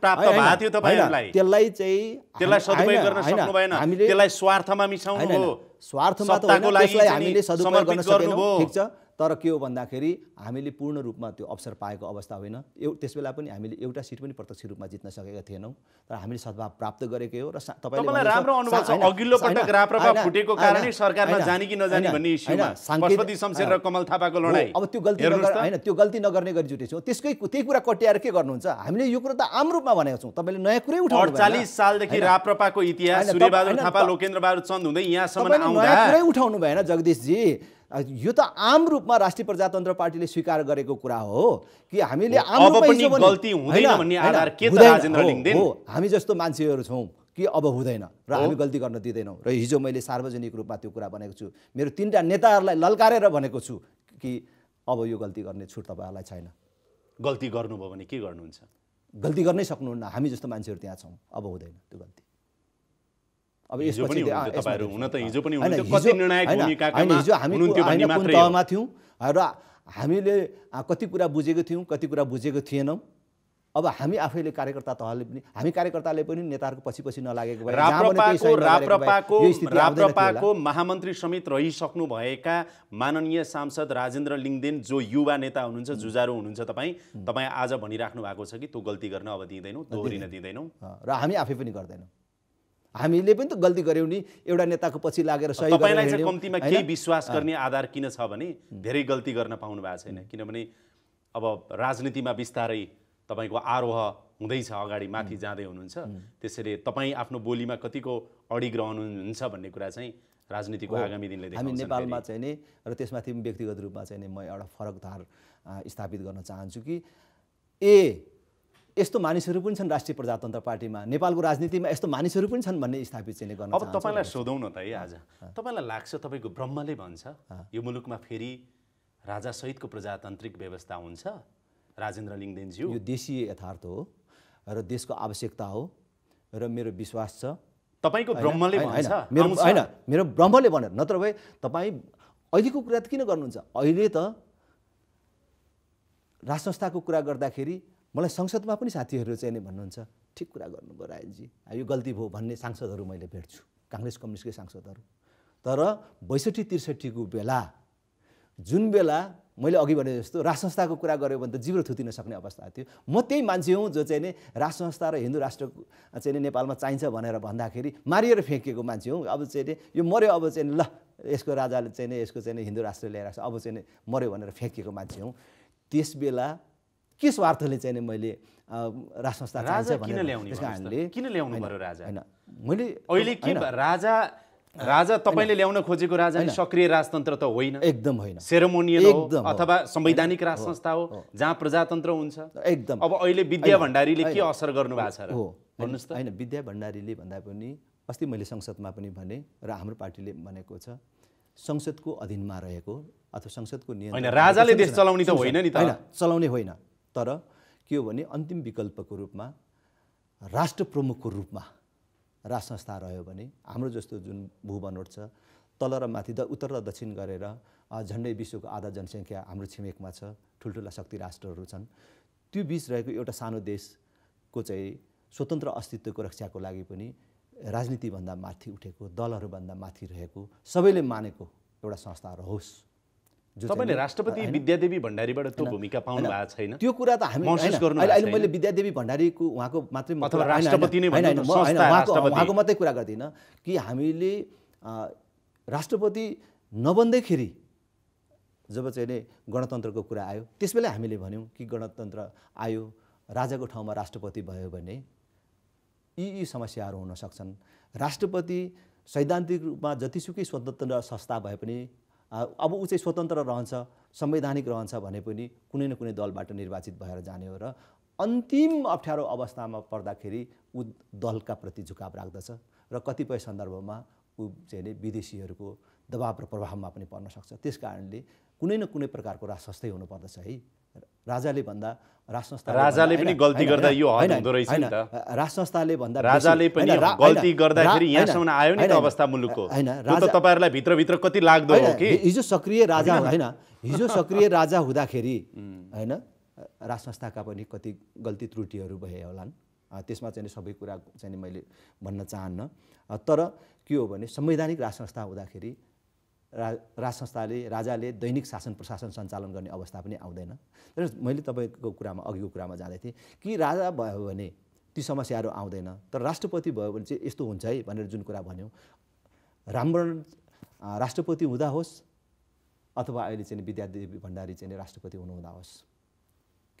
प्राप्त त्यसलाई चाहिँ त्यसलाई सदुपयोग गर्न सक्नु भएन त्यसलाई स्वार्थमा मिसाउनु हो स्वार्थमा त हामीले सदुपयोग गर्न सकेनौँ ठिक छ तर के हो भन्दाखेरि हामीले पूर्ण रूपमा त्यो अवसर पाएको अवस्था होइन एउ त्यसबेला पनि हामीले एउटा सिट पनि प्रत्यक्ष रूपमा जित्न सकेका थिएनौँ तर हामीले सद्भाव प्राप्त गरेकै हो र तपाईँलाई राम्रो अनुभव छ अघिल्लो पटक राप्रपा फुटेको कारणले सरकारमा जाने कि नजाने भन्ने इस्युमा पशुपति शमशेर र कमल थापाको लडाइँ अब त्यो गल्ती होइन त्यो गल्ती नगर्ने गरी जुटेछौँ त्यसकै त्यही कुरा कट्याएर के गर्नुहुन्छ हामीले यो कुरा त आम रूपमा भनेको छौँ तपाईँले नयाँ कुरै उठाउनु अडचालिस सालदेखि राप्रपाको इतिहास सूर्यबहादुर थापा लोकेन्द्र बहादुर चन्द हुँदै यहाँसम्म नयाँ कुरै उठाउनु भएन जगदीशजी यो त आम रूपमा राष्ट्रिय प्रजातन्त्र पार्टीले स्वीकार गरेको कुरा हो कि हामीले आम हो हामी जस्तो मान्छेहरू छौँ कि अब हुँदैन र हामी गल्ती गर्न दिँदैनौँ र हिजो मैले सार्वजनिक रूपमा त्यो कुरा भनेको छु मेरो तिनवटा नेताहरूलाई ललकारेर भनेको छु कि अब यो गल्ती गर्ने छुट तपाईँहरूलाई छैन गल्ती गर्नुभयो भने के गर्नुहुन्छ गल्ती गर्नै सक्नुहुन्न हामी जस्तो मान्छेहरू त्यहाँ छौँ अब हुँदैन त्यो गल्ती तहमा थियौँ र हामीले कति कुरा बुझेको थियौँ कति कुरा बुझेको थिएनौँ अब हामी आफैले कार्यकर्ता तहले पनि हामी कार्यकर्ताले पनि नेताहरूको पछि पछि नलागेको राप्रपाको राप्रपाको महामन्त्री समेत रहिसक्नु भएका माननीय सांसद राजेन्द्र लिङ्गदेन जो युवा नेता हुनुहुन्छ जुजारो हुनुहुन्छ तपाईँ तपाईँ आज भनिराख्नु भएको छ कि त्यो गल्ती गर्न अब दिँदैनौँ दोहोरिन दिँदैनौँ र हामी आफै पनि गर्दैनौँ हामीले पनि त गल्ती गऱ्यौँ नि एउटा नेताको पछि लागेर सही चाहिँ कम्तीमा केही विश्वास गर्ने आधार किन छ भने धेरै गल्ती गर्न पाउनु भएको छैन किनभने अब राजनीतिमा बिस्तारै तपाईँको आरोह हुँदैछ अगाडि माथि जाँदै हुनुहुन्छ त्यसैले तपाईँ आफ्नो बोलीमा कतिको अडिग रहनुहुन्छ भन्ने कुरा चाहिँ राजनीतिको आगामी दिनले हामी नेपालमा चाहिँ नि र त्यसमाथि व्यक्तिगत रूपमा चाहिँ नि म एउटा फरक धार स्थापित गर्न चाहन्छु कि ए यस्तो मानिसहरू पनि छन् राष्ट्रिय प्रजातन्त्र पार्टीमा नेपालको राजनीतिमा यस्तो मानिसहरू पनि छन् भन्ने स्थापित चाहिँ गर्नु अब तपाईँलाई सोधौँ न त है आज तपाईँलाई लाग्छ तपाईँको ब्रह्मले भन्छ यो मुलुकमा फेरि राजासहितको प्रजातान्त्रिक व्यवस्था हुन्छ राजेन्द्र लिङ्गदेनज्यू यो देशीय यथार्थ हो र देशको आवश्यकता हो र मेरो विश्वास छ तपाईँको ब्रह्मले मेरो होइन मेरो ब्रह्मले भनेर नत्र भए तपाईँ अहिलेको कुरा त किन गर्नुहुन्छ अहिले त राज संस्थाको कुरा गर्दाखेरि मलाई संसदमा पनि साथीहरू चाहिँ नै भन्नुहुन्छ ठिक कुरा गर्नुभयो रायजी यो गल्ती भयो भन्ने सांसदहरू मैले भेट्छु काङ्ग्रेस कम्युनिस्टकै सांसदहरू तर बैसठी त्रिसठीको बेला जुन बेला मैले अघि भने जस्तो राज संस्थाको कुरा गऱ्यो भने त जिब्रो थुतिन सक्ने अवस्था थियो म त्यही मान्छे हुँ जो चाहिँ नि राज संस्था र हिन्दू राष्ट्र चाहिँ नेपालमा चाहिन्छ भनेर भन्दाखेरि मारिएर फ्याँकिएको मान्छे हुँ अब चाहिँ नि यो मऱ्यो अब चाहिँ ल यसको राजाले चाहिँ यसको चाहिँ हिन्दू राष्ट्रले ल्याइरहेको छ अब चाहिँ मऱ्यो भनेर फ्याँकिएको मान्छे हुँ त्यस बेला के स्वार्थले चाहिँ मैले राज संस्था राजा राजा तपाईँले ल्याउन खोजेको राजा सक्रिय राजतन्त्र त होइन एकदम होइन सेरोमोनियल एकदम अथवा संवैधानिक राज संस्था हो जहाँ प्रजातन्त्र हुन्छ एकदम अब अहिले विद्या भण्डारीले के असर गर्नु भएको छ हो भन्नुहोस् त होइन विद्या भण्डारीले भन्दा पनि अस्ति मैले संसदमा पनि भने र हाम्रो पार्टीले भनेको छ संसदको अधीनमा रहेको अथवा संसदको नियम राजाले देश चलाउने त होइन नि त होइन चलाउने होइन तर के हो भने अन्तिम विकल्पको रूपमा राष्ट्र प्रमुखको रूपमा राज संस्था रह्यो भने हाम्रो जस्तो जुन भूबनोट छ तल र माथि द उत्तर र दक्षिण गरेर झन्डै विश्वको आधा जनसङ्ख्या हाम्रो छिमेकमा छ ठुल्ठुला शक्ति राष्ट्रहरू छन् त्यो बिच रहेको एउटा सानो देशको चाहिँ स्वतन्त्र अस्तित्वको रक्षाको लागि पनि राजनीतिभन्दा माथि उठेको दलहरूभन्दा माथि रहेको सबैले मानेको एउटा संस्था रहोस् तपाईँले राष्ट्रपति विद्यादेवी भण्डारीबाट त्यो भूमिका पाउनु भएको छैन त्यो कुरा त हामी अहिले मैले विद्यादेवी भण्डारीको उहाँको मात्रै राष्ट्रपति नै उहाँको मात्रै कुरा गर्दिनँ कि हामीले राष्ट्रपति नबन्दैखेरि जब चाहिँ नै गणतन्त्रको कुरा आयो त्यसबेला हामीले भन्यौँ कि गणतन्त्र आयो राजाको ठाउँमा राष्ट्रपति भयो भने यी यी समस्याहरू हुन सक्छन् राष्ट्रपति सैद्धान्तिक रूपमा जतिसुकै स्वतन्त्र संस्था भए पनि अब ऊ चाहिँ स्वतन्त्र रहन्छ संवैधानिक रहन्छ भने पनि कुनै न कुनै दलबाट निर्वाचित भएर जाने हो र अन्तिम अप्ठ्यारो अवस्थामा पर्दाखेरि ऊ दलका प्रति झुकाव राख्दछ र कतिपय सन्दर्भमा ऊ चाहिँ नै विदेशीहरूको दबाव र प्रभावमा पनि पर्न सक्छ त्यस कारणले कुनै न कुनै प्रकारको राजस्वस्थै हुनुपर्दछ है राजाले भन्दा राज राजाले पनि गल्ती गर्दा यो हद हुँदो रहेछ नि त राज संस्थाले भन्दा राजाले पनि गल्ती गर्दाखेरि यहाँसम्म आयो नि त अवस्था मुलुकको हैन त तपाईँहरूलाई भित्रभित्र कति लाग्दो हो कि हिजो सक्रिय राजा हैन हिजो सक्रिय राजा हुँदाखेरि हैन राज संस्थाका पनि कति गल्ती त्रुटिहरू भए होलान् त्यसमा चाहिँ सबै कुरा चाहिँ मैले भन्न चाहन्न तर के हो भने संवैधानिक राज संस्था हुँदाखेरि रा राज संस्थाले राजाले दैनिक शासन प्रशासन सञ्चालन गर्ने अवस्था पनि आउँदैन तर मैले तपाईँको कुरामा अघिको कुरामा जाँदै थिएँ कि राजा भयो भने ती समस्याहरू आउँदैन तर राष्ट्रपति भयो भने चाहिँ यस्तो हुन्छ है भनेर जुन कुरा भन्यो रामवरण राष्ट्रपति हुँदा होस् अथवा अहिले चाहिँ विद्यादेवी भण्डारी चाहिँ राष्ट्रपति हुनुहुँदा होस्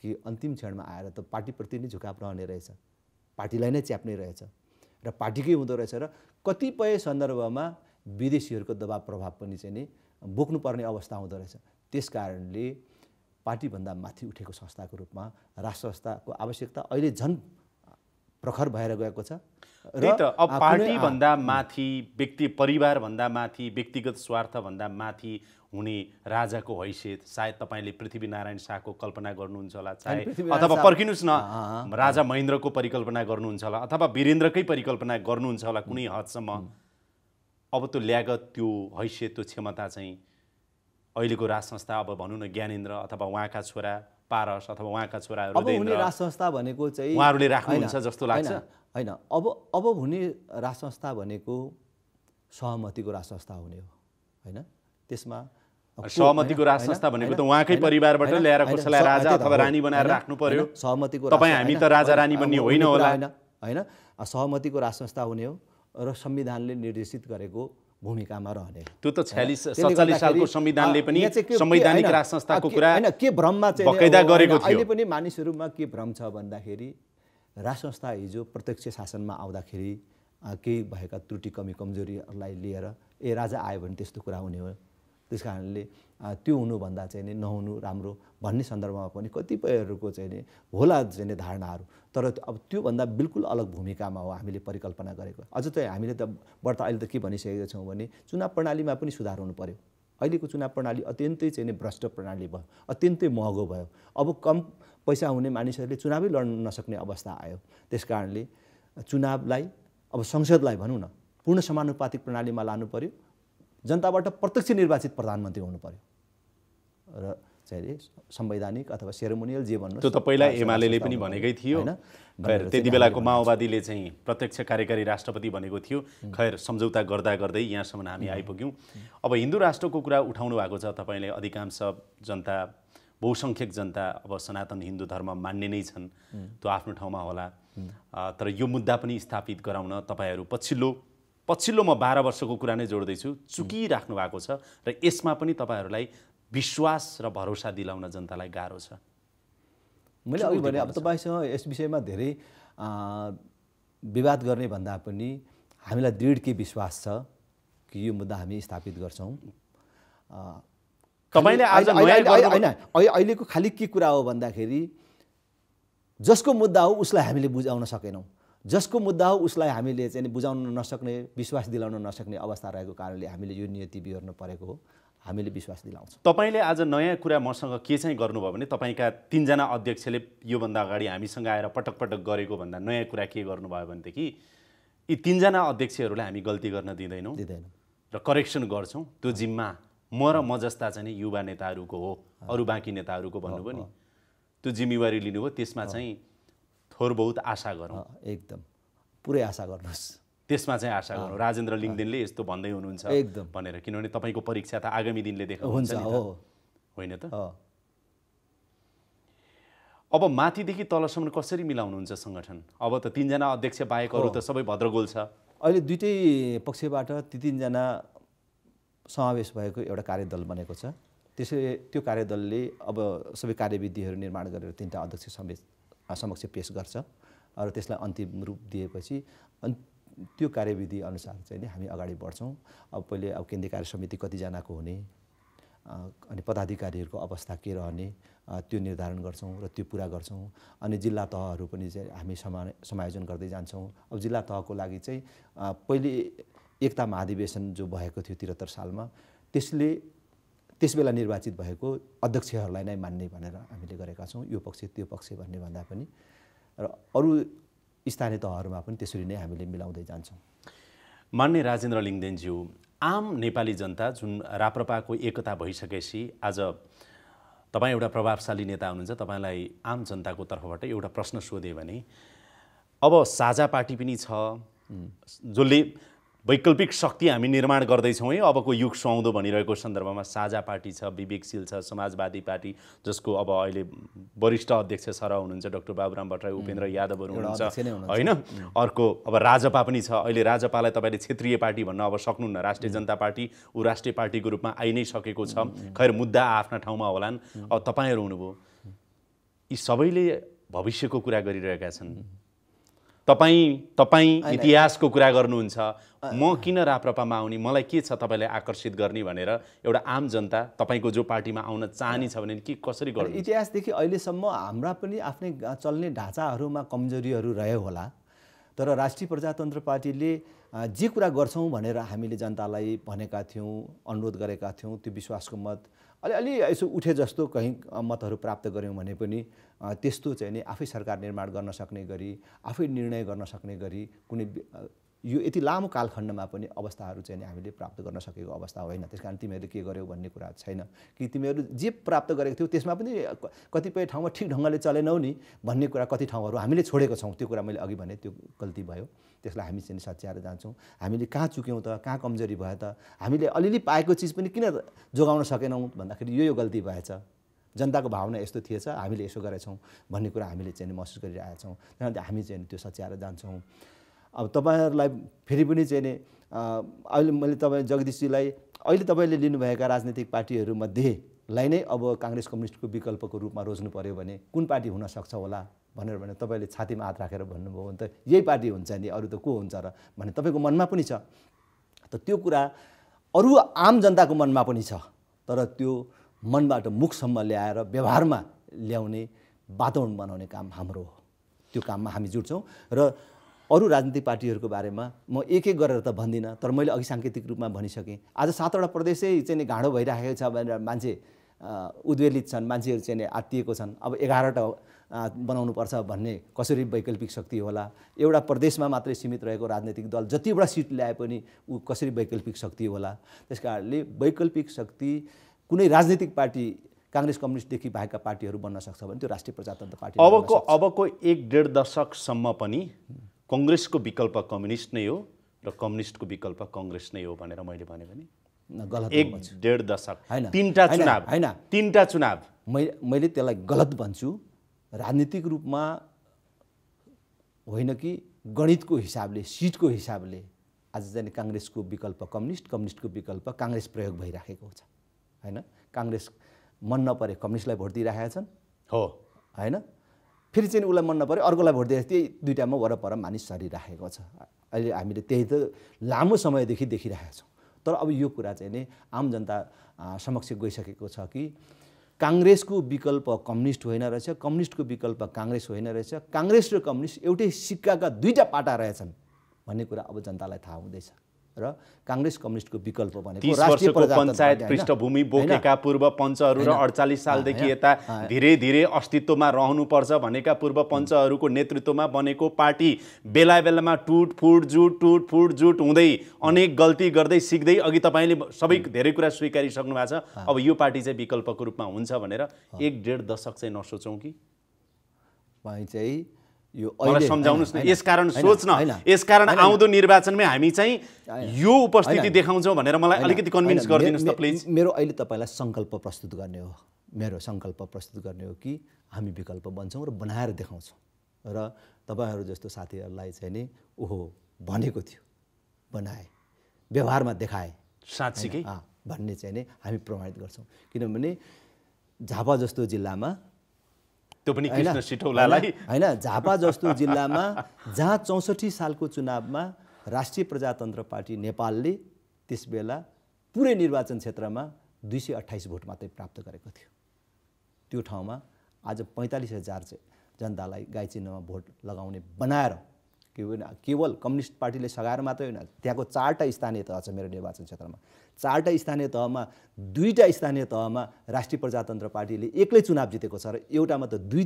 कि अन्तिम क्षणमा आएर त पार्टीप्रति नै झुकाव रहने रहेछ पार्टीलाई नै च्याप्ने रहेछ र पार्टीकै हुँदो रहेछ र कतिपय सन्दर्भमा विदेशीहरूको दबाव प्रभाव पनि चाहिँ नि बोक्नुपर्ने अवस्था हुँदो रहेछ त्यस कारणले पार्टीभन्दा माथि उठेको संस्थाको रूपमा राष्ट्र संस्थाको आवश्यकता अहिले झन् प्रखर भएर गएको छ र अब पार्टीभन्दा माथि व्यक्ति परिवारभन्दा माथि व्यक्तिगत स्वार्थभन्दा माथि हुने राजाको हैसियत सायद तपाईँले पृथ्वीनारायण शाहको कल्पना गर्नुहुन्छ होला चाहे अथवा पर्खिनुहोस् न राजा महेन्द्रको परिकल्पना गर्नुहुन्छ होला अथवा वीरेन्द्रकै परिकल्पना गर्नुहुन्छ होला कुनै हदसम्म अब त्यो ल्यागत त्यो हैसियत त्यो क्षमता चाहिँ अहिलेको राज संस्था अब भनौँ न ज्ञानेन्द्र अथवा उहाँका छोरा पारस अथवा उहाँका छोराहरू राज संस्था भनेको चाहिँ उहाँहरूले राख्नुहुन्छ जस्तो लाग्छ होइन अब अब हुने राज संस्था भनेको सहमतिको राज संस्था हुने हो होइन त्यसमा सहमतिको राज संस्था भनेको त उहाँकै परिवारबाट ल्याएर कसैलाई राजा अथवा रानी बनाएर राख्नु पर्यो सहमतिको तपाईँ हामी त राजा रानी बन्ने होइन होला होइन होइन सहमतिको राज संस्था हुने हो र संविधानले निर्देशित गरेको भूमिकामा रहने त्यो त छ्यालिस सालको संविधानले पनि संवैधानिक राज संस्थाको कुरा होइन के भ्रममा चाहिँ गरेको अहिले पनि मानिसहरूमा के भ्रम छ भन्दाखेरि राज संस्था हिजो प्रत्यक्ष शासनमा आउँदाखेरि केही भएका त्रुटि कमी कमजोरीहरूलाई लिएर ए राजा आयो भने त्यस्तो कुरा हुने हो त्यस कारणले त्यो हुनुभन्दा चाहिँ नि नहुनु राम्रो भन्ने सन्दर्भमा पनि कतिपयहरूको चाहिँ नि होला चाहिँ धारणाहरू तर अब त्योभन्दा बिल्कुल अलग भूमिकामा हो हामीले परिकल्पना गरेको अझ त हामीले त बढ्ता अहिले त के भनिसकेका छौँ भने चुनाव प्रणालीमा पनि सुधार हुनु पऱ्यो अहिलेको चुनाव प्रणाली अत्यन्तै चाहिँ नि भ्रष्ट प्रणाली भयो अत्यन्तै महँगो भयो अब कम पैसा हुने मानिसहरूले चुनावै लड्न नसक्ने अवस्था आयो त्यस कारणले चुनावलाई अब संसदलाई भनौँ न पूर्ण समानुपातिक प्रणालीमा लानु पऱ्यो जनताबाट प्रत्यक्ष निर्वाचित प्रधानमन्त्री हुनु पर्यो र चाहिँ संवैधानिक अथवा सेरोमोनियल जे भन्नु त्यो त पहिला एमाले पनि भनेकै थियो खैर त्यति बेलाको माओवादीले चाहिँ प्रत्यक्ष कार्यकारी राष्ट्रपति भनेको थियो खैर सम्झौता गर्दा गर्दै यहाँसम्म हामी आइपुग्यौँ अब हिन्दू राष्ट्रको कुरा उठाउनु भएको छ तपाईँले अधिकांश जनता बहुसङ्ख्यक जनता अब सनातन हिन्दू धर्म मान्ने नै छन् त्यो आफ्नो ठाउँमा होला तर यो मुद्दा पनि स्थापित गराउन तपाईँहरू पछिल्लो पछिल्लो म बाह्र वर्षको कुरा नै जोड्दैछु चुकिराख्नु भएको छ र यसमा पनि तपाईँहरूलाई विश्वास र भरोसा दिलाउन जनतालाई गाह्रो छ मैले अघि भने अब तपाईँसँग यस विषयमा धेरै विवाद गर्ने भन्दा पनि हामीलाई दृढ के विश्वास छ कि यो मुद्दा हामी स्थापित गर्छौँ तपाईँले होइन अहिलेको खालि के कुरा हो भन्दाखेरि जसको मुद्दा हो उसलाई हामीले बुझाउन सकेनौँ जसको मुद्दा हो उसलाई हामीले चाहिँ बुझाउन नसक्ने विश्वास दिलाउन नसक्ने अवस्था रहेको कारणले हामीले यो नियति बिहोर्नु परेको हो हामीले विश्वास दिलाउँछौँ तपाईँले आज नयाँ कुरा मसँग के चाहिँ गर्नुभयो भने तपाईँका तिनजना अध्यक्षले योभन्दा अगाडि हामीसँग आएर पटक पटक गरेको भन्दा नयाँ कुरा के गर्नुभयो भनेदेखि यी तिनजना अध्यक्षहरूलाई हामी गल्ती गर्न दिँदैनौँ दिँदैनौँ र करेक्सन गर्छौँ त्यो जिम्मा म र म जस्ता चाहिँ युवा नेताहरूको हो अरू बाँकी नेताहरूको भन्नुभयो नि त्यो जिम्मेवारी लिनुभयो त्यसमा चाहिँ थोर बहुत आशा गरौँ एकदम पुरै आशा गर्नुहोस् त्यसमा चाहिँ आशा गरौँ राजेन्द्र लिङ्गदेनले यस्तो भन्दै हुनुहुन्छ एकदम भनेर किनभने तपाईँको परीक्षा त आगामी दिनले हो होइन त अब माथिदेखि तलसम्म कसरी मिलाउनुहुन्छ सङ्गठन अब त तिनजना अध्यक्ष बाहेक अरू त सबै भद्रगोल छ अहिले दुइटै पक्षबाट ती तिनजना समावेश भएको एउटा कार्यदल बनेको छ त्यसै त्यो कार्यदलले अब सबै कार्यविधिहरू निर्माण गरेर तिनवटा अध्यक्ष समेत समक्ष पेस गर्छ र त्यसलाई अन्तिम रूप दिएपछि अनि त्यो कार्यविधि अनुसार चाहिँ हामी अगाडि बढ्छौँ अब पहिले अब केन्द्रीय कार्य समिति कतिजनाको हुने अनि पदाधिकारीहरूको अवस्था के रहने त्यो निर्धारण गर्छौँ र त्यो पुरा गर्छौँ अनि जिल्ला तहहरू पनि चाहिँ हामी समा समायोजन गर्दै जान्छौँ अब जिल्ला तहको लागि चाहिँ पहिले एकता महाधिवेशन जो भएको थियो त्रिहत्तर सालमा त्यसले त्यस बेला निर्वाचित भएको अध्यक्षहरूलाई नै मान्ने भनेर हामीले गरेका छौँ यो पक्ष त्यो पक्ष भन्ने भन्दा पनि र अरू स्थानीय तहहरूमा पनि त्यसरी नै हामीले मिलाउँदै जान्छौँ मान्ने राजेन्द्र लिङ्गदेनज्यू आम नेपाली जनता जुन राप्रपाको एकता भइसकेपछि आज तपाईँ एउटा प्रभावशाली नेता हुनुहुन्छ तपाईँलाई आम जनताको तर्फबाट एउटा प्रश्न सोध्यो भने अब साझा पार्टी पनि छ जसले वैकल्पिक शक्ति हामी निर्माण गर्दैछौँ है अबको युग सुहाउँदो भनिरहेको सन्दर्भमा साझा पार्टी छ विवेकशील छ समाजवादी पार्टी जसको अब अहिले वरिष्ठ अध्यक्ष सर हुनुहुन्छ डाक्टर बाबुराम भट्टराई उपेन्द्र यादवहरू हुनुहुन्छ होइन अर्को अब राजपा पनि छ अहिले राजपालाई तपाईँले क्षेत्रीय पार्टी भन्न अब सक्नुहुन्न राष्ट्रिय जनता पार्टी ऊ राष्ट्रिय पार्टीको रूपमा आइ नै सकेको छ खैर मुद्दा आफ्ना ठाउँमा होलान् अब तपाईँहरू हुनुभयो यी सबैले भविष्यको कुरा गरिरहेका छन् तपाईँ तपाईँ इतिहासको कुरा गर्नुहुन्छ म किन राप्रपामा आउने मलाई के छ तपाईँलाई आकर्षित गर्ने भनेर एउटा आम जनता तपाईँको जो पार्टीमा आउन चाहने छ भने के कसरी गर्नु इतिहासदेखि अहिलेसम्म हाम्रा पनि आफ्नै चल्ने ढाँचाहरूमा कमजोरीहरू रह्यो होला तर राष्ट्रिय प्रजातन्त्र पार्टीले जे कुरा गर्छौँ भनेर हामीले जनतालाई भनेका थियौँ अनुरोध गरेका थियौँ त्यो विश्वासको मत अलिअलि यसो उठे जस्तो कहीँ मतहरू प्राप्त गऱ्यौँ भने पनि त्यस्तो चाहिँ नि आफै सरकार निर्माण गर्न सक्ने गरी आफै निर्णय गर्न सक्ने गरी कुनै यो यति लामो कालखण्डमा पनि अवस्थाहरू चाहिँ हामीले प्राप्त गर्न सकेको अवस्था होइन त्यस कारण तिमीहरूले के गर्यौ भन्ने कुरा छैन कि तिमीहरू जे प्राप्त गरेको थियौ त्यसमा पनि कतिपय ठाउँमा ठिक ढङ्गले चलेनौ नि भन्ने कुरा कति ठाउँहरू हामीले छोडेको छौँ त्यो कुरा मैले अघि भने त्यो गल्ती भयो त्यसलाई हामी चाहिँ सच्याएर जान्छौँ हामीले कहाँ चुक्यौँ त कहाँ कमजोरी भयो त हामीले अलिअलि पाएको चिज पनि किन जोगाउन सकेनौँ भन्दाखेरि यो यो गल्ती भएछ जनताको भावना यस्तो थिएछ हामीले यसो गरेछौँ भन्ने कुरा हामीले चाहिँ महसुस गरिरहेका छौँ हामी चाहिँ त्यो सच्याएर जान्छौँ अब तपाईँहरूलाई फेरि पनि चाहिँ नि अहिले मैले तपाईँ जगदीशजीलाई अहिले तपाईँले लिनुभएका राजनैतिक पार्टीहरूमध्येलाई नै अब काङ्ग्रेस कम्युनिस्टको विकल्पको रूपमा रोज्नु पऱ्यो भने कुन पार्टी हुनसक्छ होला भनेर भने तपाईँले छातीमा हात राखेर भन्नुभयो भने त यही पार्टी हुन्छ नि अरू त को हुन्छ र भने तपाईँको मनमा पनि छ त त्यो कुरा अरू आम जनताको मनमा पनि छ तर त्यो मनबाट मुखसम्म ल्याएर व्यवहारमा ल्याउने वातावरण बनाउने काम हाम्रो हो त्यो काममा हामी जुट्छौँ र अरू राजनीतिक पार्टीहरूको बारेमा म एक एक गरेर त भन्दिनँ तर मैले अघि साङ्केतिक रूपमा भनिसकेँ आज सातवटा प्रदेशै चाहिँ घाँडो भइराखेको छ भनेर मान्छे उद्वेलित छन् मान्छेहरू चाहिँ आत्तिएको छन् अब एघारवटा बनाउनुपर्छ भन्ने कसरी वैकल्पिक शक्ति होला एउटा प्रदेशमा मात्रै सीमित रहेको राजनैतिक दल जतिवटा सिट ल्याए पनि ऊ कसरी वैकल्पिक शक्ति होला त्यस कारणले वैकल्पिक शक्ति कुनै राजनैतिक पार्टी काङ्ग्रेस कम्युनिस्टदेखि बाहेकका पार्टीहरू बन्न सक्छ भने त्यो राष्ट्रिय प्रजातन्त्र पार्टी अबको अबको एक डेढ दशकसम्म पनि कङ्ग्रेसको विकल्प कम्युनिस्ट नै हो र कम्युनिस्टको विकल्प कङ्ग्रेस नै हो भनेर मैले भने गलत एक डेढ दशक होइन तिनवटा चुनाव होइन तिनवटा चुनाव मैले मैले त्यसलाई गलत भन्छु राजनीतिक रूपमा होइन कि गणितको हिसाबले सिटको हिसाबले आज चाहिँ काङ्ग्रेसको विकल्प कम्युनिस्ट कम्युनिस्टको विकल्प काङ्ग्रेस प्रयोग भइराखेको छ होइन काङ्ग्रेस मन नपरे कम्युनिस्टलाई भोट दिइराखेका छन् हो होइन फेरि चाहिँ उसलाई मन नपऱ्यो अर्कोलाई भोट दिएर त्यही दुइटामा वरपर मानिस सरिराखेको छ अहिले हामीले त्यही त लामो समयदेखि देखिरहेका छौँ तर अब यो कुरा चाहिँ नि आम जनता समक्ष गइसकेको छ कि काङ्ग्रेसको विकल्प कम्युनिस्ट होइन रहेछ कम्युनिस्टको विकल्प काङ्ग्रेस होइन रहेछ काङ्ग्रेस र कम्युनिस्ट एउटै सिक्काका दुईवटा पाटा रहेछन् भन्ने कुरा अब जनतालाई थाहा हुँदैछ र काङ्ग्रेस कम्युनिस्टको विकल्प भनेको राष्ट्रिय पञ्चायत पृष्ठभूमि बोकेका पूर्व पञ्चहरू र अडचालिस सालदेखि यता धेरै धेरै अस्तित्वमा रहनुपर्छ भनेका पूर्व पञ्चहरूको नेतृत्वमा बनेको पार्टी बेला बेलामा टुट फुट जुट टुट फुट जुट हुँदै अनेक गल्ती गर्दै सिक्दै अघि तपाईँले सबै धेरै कुरा स्वीकारिसक्नु भएको छ अब यो पार्टी चाहिँ विकल्पको रूपमा हुन्छ भनेर एक डेढ दशक चाहिँ नसोचौँ कि चाहिँ यो अहिले सम्झाउनुहोस् न कारण सोच्न यसकारण आउँदो निर्वाचनमै हामी चाहिँ यो उपस्थिति देखाउँछौँ भनेर मलाई अलिकति कन्भिन्स गरिदिनुहोस् त प्लिज मेरो अहिले तपाईँलाई सङ्कल्प प्रस्तुत गर्ने हो मेरो सङ्कल्प प्रस्तुत गर्ने हो कि हामी विकल्प बन्छौँ र बनाएर देखाउँछौँ र तपाईँहरू जस्तो साथीहरूलाई चाहिँ नि ओहो भनेको थियो बनाए व्यवहारमा देखाए साँच्चीकै भन्ने चाहिँ नि हामी प्रमाणित गर्छौँ किनभने झापा जस्तो जिल्लामा त्यो पनि कृष्ण सिटौलालाई होइन झापा जस्तो जिल्लामा जहाँ चौसठी सालको चुनावमा राष्ट्रिय प्रजातन्त्र पार्टी नेपालले त्यसबेला पुरै निर्वाचन क्षेत्रमा दुई सय अठाइस भोट मात्रै प्राप्त गरेको थियो त्यो ठाउँमा आज पैँतालिस हजार जनतालाई गाई चिन्हमा भोट लगाउने बनाएर के केवल कम्युनिस्ट पार्टीले सघाएर मात्रै होइन त्यहाँको चारवटा स्थानीय तह छ मेरो निर्वाचन क्षेत्रमा चारवटा स्थानीय तहमा दुईवटा स्थानीय तहमा राष्ट्रिय प्रजातन्त्र पार्टीले एक्लै चुनाव जितेको छ र एउटामा त दुई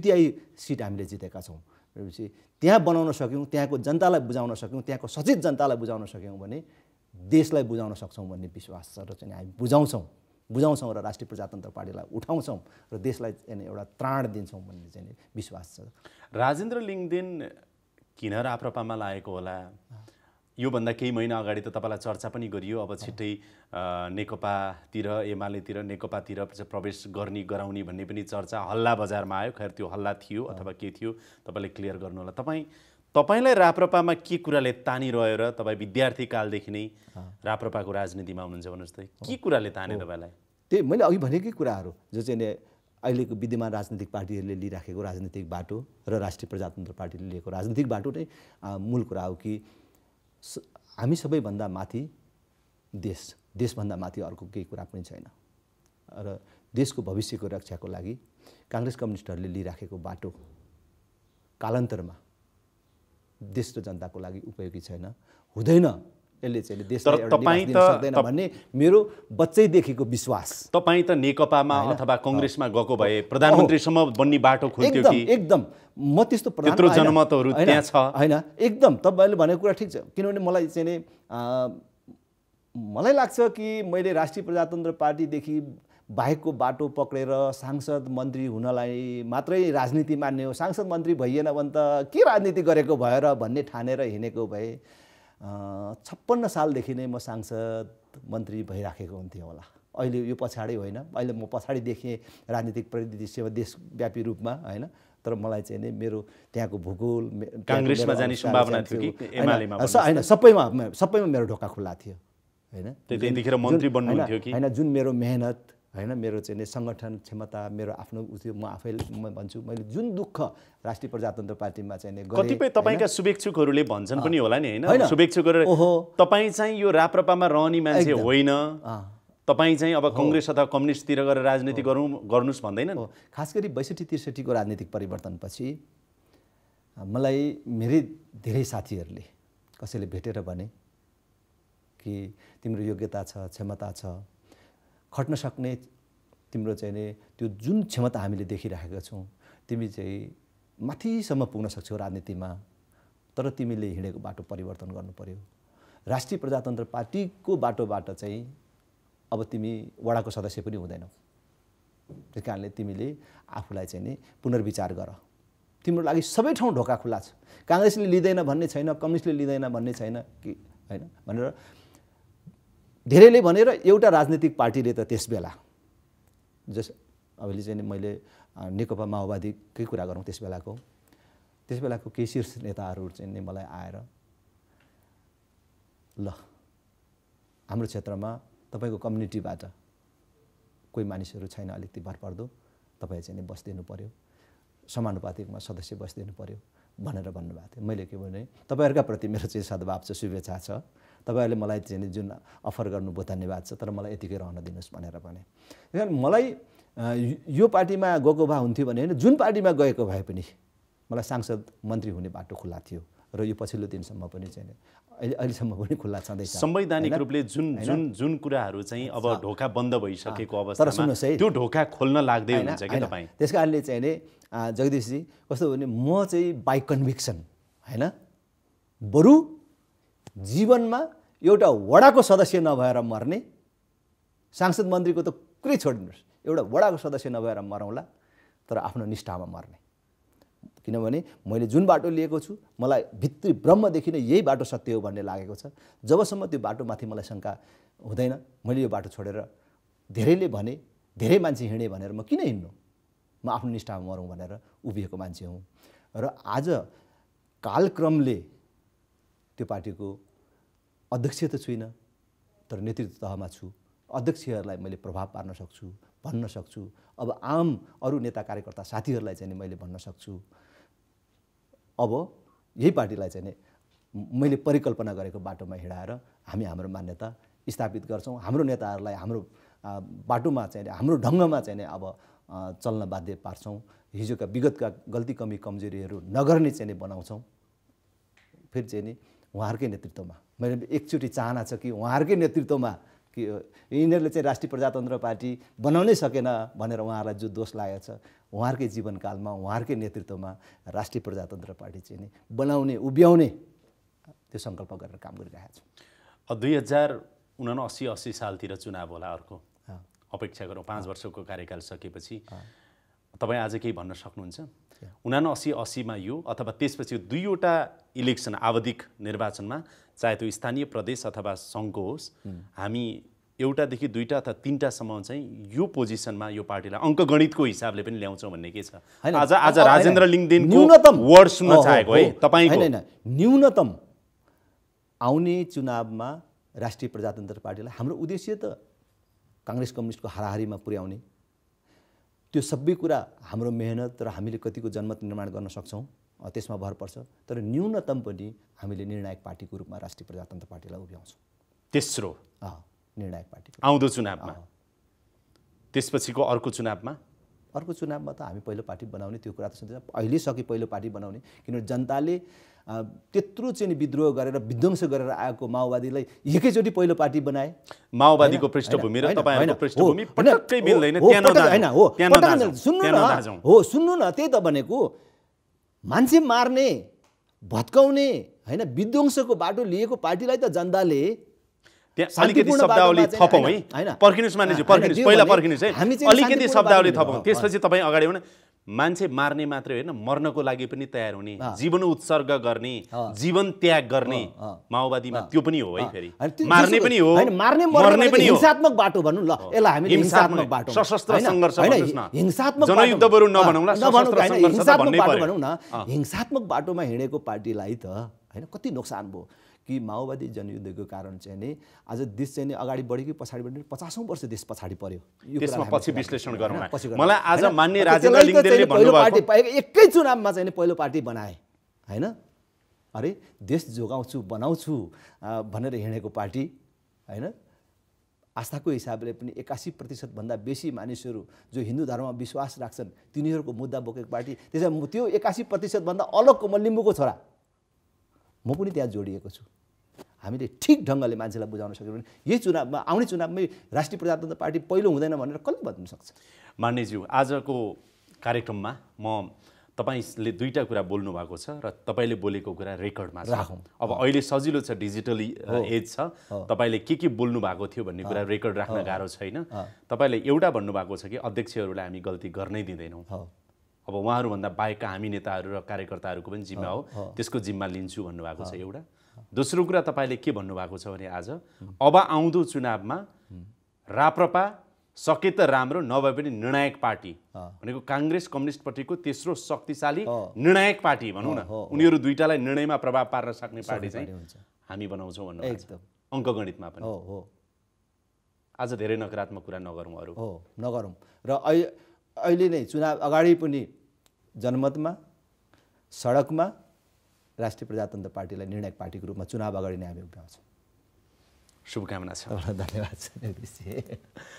सिट हामीले जितेका छौँ भनेपछि त्यहाँ बनाउन सक्यौँ त्यहाँको जनतालाई बुझाउन सक्यौँ त्यहाँको सचेत जनतालाई बुझाउन सक्यौँ भने देशलाई बुझाउन सक्छौँ भन्ने विश्वास छ र चाहिँ हामी बुझाउँछौँ बुझाउँछौँ र राष्ट्रिय प्रजातन्त्र पार्टीलाई उठाउँछौँ र देशलाई चाहिँ एउटा त्राण दिन्छौँ भन्ने चाहिँ विश्वास छ राजेन्द्र लिङ्गदेन किन राप्रपामा लागेको होला योभन्दा केही महिना अगाडि त तपाईँलाई चर्चा पनि गरियो अब छिट्टै नेकपातिर एमालेतिर नेकपातिर प्रवेश गर्ने गराउने भन्ने पनि चर्चा हल्ला बजारमा आयो खैर त्यो हल्ला थियो अथवा के थियो तपाईँले क्लियर गर्नु होला तपाईँ तपाईँलाई राप्रपामा के कुराले तानिरह्यो र तपाईँ विद्यार्थी कालदेखि नै राप्रपाको राजनीतिमा हुनुहुन्छ भन्नुहोस् त के कुराले ताने तपाईँलाई त्यही मैले अघि भनेकै कुराहरू जो चाहिँ अहिलेको विद्यमान राजनीतिक पार्टीहरूले लिइराखेको राजनीतिक बाटो र राष्ट्रिय प्रजातन्त्र पार्टीले लिएको राजनीतिक बाटो नै मूल कुरा हो कि हामी सबैभन्दा माथि देश देशभन्दा माथि अर्को केही कुरा पनि छैन र देशको भविष्यको रक्षाको लागि काङ्ग्रेस कम्युनिस्टहरूले लिइराखेको बाटो कालान्तरमा देश र जनताको लागि उपयोगी छैन हुँदैन यसले चाहिँ देश तपाईँ त भन्ने मेरो बच्चैदेखिको विश्वास तपाईँ त नेकपामा अथवा कङ्ग्रेसमा गएको भए प्रधानमन्त्रीसम्म बन्ने बाटो खुल्थ्यो कि एकदम म त्यस्तो त्यत्रो जनमतहरू त्यहाँ छ होइन एकदम तपाईँले भनेको कुरा ठिक छ किनभने मलाई चाहिँ मलाई लाग्छ कि मैले राष्ट्रिय प्रजातन्त्र पार्टीदेखि बाहेकको बाटो पक्रेर सांसद मन्त्री हुनलाई मात्रै राजनीति मान्ने हो सांसद मन्त्री भइएन भने त के राजनीति गरेको भएर भन्ने ठानेर हिँडेको भए छप्पन्न सालदेखि नै म सांसद मन्त्री भइराखेको हुन्थेँ होला अहिले यो पछाडि होइन अहिले म पछाडि देखेँ राजनीतिक परिदृश्यमा देशव्यापी रूपमा होइन तर मलाई चाहिँ नै मेरो त्यहाँको भूगोल काङ्ग्रेसमा जाने सम्भावना थियो कि होइन सबैमा सबैमा मेरो ढोका खुल्ला थियो होइन होइन जुन मेरो मेहनत होइन मेरो चाहिँ सङ्गठन क्षमता मेरो आफ्नो उयो म आफै म भन्छु मैले जुन दुःख राष्ट्रिय प्रजातन्त्र पार्टीमा चाहिँ कतिपय तपाईँका शुभेच्छुकहरूले भन्छन् पनि होला नि होइन शुभेच्छुकहरू हो तपाईँ चाहिँ यो राप्रपामा रहने मान्छे होइन तपाईँ चाहिँ अब कङ्ग्रेस अथवा कम्युनिस्टतिर गएर राजनीति गरौँ गर्नुहोस् भन्दैन हो खास गरी बैसठी त्रिसठीको राजनीतिक परिवर्तनपछि मलाई मेरै धेरै साथीहरूले कसैले भेटेर भने कि तिम्रो योग्यता छ क्षमता छ खट्न सक्ने तिम्रो चाहिँ नि त्यो जुन क्षमता हामीले देखिराखेका छौँ तिमी चाहिँ माथिसम्म पुग्न सक्छौ राजनीतिमा तर तिमीले हिँडेको बाटो परिवर्तन गर्नु पर्यो राष्ट्रिय प्रजातन्त्र पार्टीको बाटोबाट चाहिँ अब तिमी वडाको सदस्य पनि हुँदैनौ त्यस कारणले तिमीले आफूलाई चाहिँ नि पुनर्विचार गर तिम्रो लागि सबै ठाउँ ढोका खुल्ला छ काङ्ग्रेसले लिँदैन भन्ने छैन कम्युनिस्टले लिँदैन भन्ने छैन कि होइन भनेर धेरैले भनेर एउटा राजनीतिक पार्टीले त त्यस बेला जस अहिले चाहिँ मैले नेकपा माओवादीकै कुरा गरौँ त्यस बेलाको त्यस बेलाको केही शीर्ष नेताहरू चाहिँ नि मलाई आएर ल हाम्रो क्षेत्रमा तपाईँको कम्युनिटीबाट कोही मानिसहरू छैन अलिकति भरपर्दो पर्दो तपाईँ चाहिँ नि बसिदिनु पऱ्यो समानुपातिकमा सदस्य बसिदिनु पऱ्यो भनेर भन्नुभएको थियो मैले के भने तपाईँहरूका प्रति मेरो चाहिँ सद्भाव छ शुभेच्छा छ तपाईँहरूले मलाई चाहिँ जुन अफर गर्नुभयो धन्यवाद छ तर मलाई यतिकै रहन दिनुहोस् भनेर भने त्यस मलाई यो पार्टीमा गएको भए हुन्थ्यो भने होइन जुन पार्टीमा गएको भए पनि मलाई सांसद मन्त्री हुने बाटो खुल्ला थियो र यो पछिल्लो दिनसम्म पनि चाहिँ अहिले अहिलेसम्म पनि खुल्ला छँदैछ संवैधानिक रूपले जुन जुन जुन कुराहरू चाहिँ अब ढोका बन्द भइसकेको अवस्था सुन्नुहोस् है त्यो ढोका खोल्न लाग्दै हुन्छ कि तपाईँ त्यस कारणले चाहिँ नि जगदीशजी कस्तो भने म चाहिँ बाई कन्भिक्सन होइन बरु जीवनमा एउटा वडाको सदस्य नभएर मर्ने सांसद मन्त्रीको त कुरै छोडिदिनुहोस् एउटा वडाको सदस्य नभएर मरौँला तर आफ्नो निष्ठामा मर्ने किनभने मैले जुन बाटो लिएको छु मलाई भित्री ब्रह्मदेखि नै यही बाटो सत्य हो भन्ने लागेको छ जबसम्म त्यो बाटोमाथि मलाई शङ्का हुँदैन मैले यो बाटो छोडेर धेरैले भने धेरै मान्छे हिँडेँ भनेर म किन हिँड्नु म आफ्नो निष्ठामा मरौँ भनेर उभिएको मान्छे हुँ र आज कालक्रमले त्यो पार्टीको अध्यक्ष त छुइनँ तर नेतृत्व तहमा छु अध्यक्षहरूलाई मैले प्रभाव पार्न सक्छु भन्न सक्छु अब आम अरू नेता कार्यकर्ता साथीहरूलाई चाहिँ मैले भन्न सक्छु अब यही पार्टीलाई चाहिँ मैले परिकल्पना गरेको बाटोमा हिँडाएर हामी हाम्रो मान्यता स्थापित गर्छौँ हाम्रो नेताहरूलाई हाम्रो बाटोमा चाहिँ हाम्रो ढङ्गमा चाहिँ अब चल्न बाध्य पार्छौँ हिजोका विगतका गल्ती कमी कमजोरीहरू नगर्ने चाहिँ बनाउँछौँ फेरि चाहिँ नि उहाँहरूकै नेतृत्वमा मैले एकचोटि चाहना छ कि उहाँहरूकै नेतृत्वमा कि यिनीहरूले चाहिँ राष्ट्रिय प्रजातन्त्र पार्टी बनाउनै सकेन भनेर उहाँहरूलाई जो दोष लागेको छ उहाँहरूकै जीवनकालमा उहाँहरूकै नेतृत्वमा राष्ट्रिय प्रजातन्त्र पार्टी चाहिँ नि बनाउने उभ्याउने त्यो सङ्कल्प गरेर काम गरिरहेको छ दुई हजार उना असी सालतिर चुनाव होला अर्को अपेक्षा गरौँ पाँच वर्षको कार्यकाल सकेपछि तपाईँ आज केही भन्न सक्नुहुन्छ उनासी असीमा यो अथवा त्यसपछि यो दुईवटा इलेक्सन आवधिक निर्वाचनमा चाहे त्यो स्थानीय प्रदेश अथवा सङ्घको होस् हामी एउटादेखि दुईवटा अथवा तिनवटासम्म चाहिँ यो पोजिसनमा यो पार्टीलाई अङ्कगणितको हिसाबले पनि ल्याउँछौँ भन्ने के छ आज आज राजेन्द्र लिङदेन न्यूनतम वर्ड सुन्न चाहेको है होइन न्यूनतम आउने चुनावमा राष्ट्रिय प्रजातन्त्र पार्टीलाई हाम्रो उद्देश्य त काङ्ग्रेस कम्युनिस्टको हाराहारीमा पुर्याउने त्यो सबै कुरा हाम्रो मेहनत र हामीले कतिको जनमत निर्माण गर्न सक्छौँ त्यसमा भर पर्छ तर न्यूनतम पनि हामीले निर्णायक पार्टीको रूपमा राष्ट्रिय प्रजातन्त्र पार्टीलाई उभ्याउँछौँ तेस्रो निर्णायक पार्टी आउँदो चुनावमा त्यसपछिको अर्को चुनावमा अर्को चुनावमा त हामी पहिलो पार्टी बनाउने त्यो कुरा त सुन्दैन अहिले सके पहिलो पार्टी बनाउने किनभने जनताले त्यत्रो चाहिँ विद्रोह गरेर विध्वंस गरेर आएको माओवादीलाई एकैचोटि पहिलो पार्टी बनाए माओवादीको पृष्ठभूमि र होइन हो सुन्नु न त्यही त भनेको मान्छे मार्ने भत्काउने होइन विध्वंसको बाटो लिएको पार्टीलाई त जनताले त्यहाँ अलिकति शब्दावली थपौँ है पर्खिनुहोस् मानेज्यू पर्खिनुहोस् पहिला पर्खिनुहोस् है अलिकति शब्दावली थपौँ त्यसपछि तपाईँ अगाडि आउनु मान्छे मार्ने मात्रै होइन मर्नको लागि पनि तयार हुने जीवन उत्सर्ग गर्ने जीवन त्याग गर्ने माओवादीमा त्यो पनि हो है फेरि मार्ने पनि हो मार्ने पनि हिंसात्मक बाटो भनौँ ल यसलाई हामी हिंसात्मक बाटो सशस्त्र सङ्घर्ष हिंसात्मक जनयुद्ध बरु नभनौँ हिंसात्मक बाटो भनौँ न हिंसात्मक बाटोमा हिँडेको पार्टीलाई त होइन कति नोक्सान भयो कि माओवादी जनयुद्धको कारण चाहिँ नि आज देश चाहिँ नि अगाडि बढ्यो कि पछाडि बढ्यो पचासौँ वर्ष देश पछाडि पर्यो पहिलो पार्टी एकै चुनावमा चाहिँ पहिलो पार्टी बनाए होइन अरे देश जोगाउँछु बनाउँछु भनेर हिँडेको पार्टी होइन आस्थाको हिसाबले पनि एकासी प्रतिशतभन्दा बेसी मानिसहरू जो हिन्दू धर्ममा विश्वास राख्छन् तिनीहरूको मुद्दा बोकेको पार्टी त्यसै त्यो एकासी प्रतिशतभन्दा अलग म लिम्बूको छोरा म पनि त्यहाँ जोडिएको छु हामीले ठिक ढङ्गले मान्छेलाई बुझाउन सक्यौँ भने यही चुनावमा आउने चुनावमै राष्ट्रिय प्रजातन्त्र पार्टी पहिलो हुँदैन भनेर कसले भन्नु सक्छ मान्यज्यू आजको कार्यक्रममा म तपाईँले दुईवटा कुरा बोल्नु भएको छ र तपाईँले बोलेको कुरा रेकर्डमा राखौँ अब अहिले सजिलो छ डिजिटल एज छ तपाईँले के के बोल्नु भएको थियो भन्ने कुरा रेकर्ड राख्न गाह्रो छैन तपाईँले एउटा भन्नुभएको छ कि अध्यक्षहरूलाई हामी गल्ती गर्नै दिँदैनौँ अब उहाँहरूभन्दा बाहेकका हामी नेताहरू र कार्यकर्ताहरूको पनि जिम्मा हो त्यसको जिम्मा लिन्छु भन्नुभएको छ एउटा दोस्रो कुरा तपाईँले के भन्नुभएको छ भने आज अब आउँदो चुनावमा राप्रपा सके त राम्रो नभए पनि निर्णायक पार्टी भनेको काङ्ग्रेस कम्युनिस्ट पार्टीको तेस्रो शक्तिशाली निर्णायक पार्टी भनौँ न उनीहरू दुइटालाई निर्णयमा प्रभाव पार्न सक्ने पार्टी चाहिँ हामी बनाउँछौँ भन्नु अङ्कगणितमा पनि आज धेरै नकारात्मक कुरा नगरौँ अरू नगरौँ र अहिले नै चुनाव अगाडि पनि जनमतमा सडकमा राष्ट्रिय प्रजातन्त्र पार्टीलाई निर्णायक पार्टीको रूपमा चुनाव अगाडि नै हामी उभ्याउँछौँ शुभकामना छ धन्यवाद छ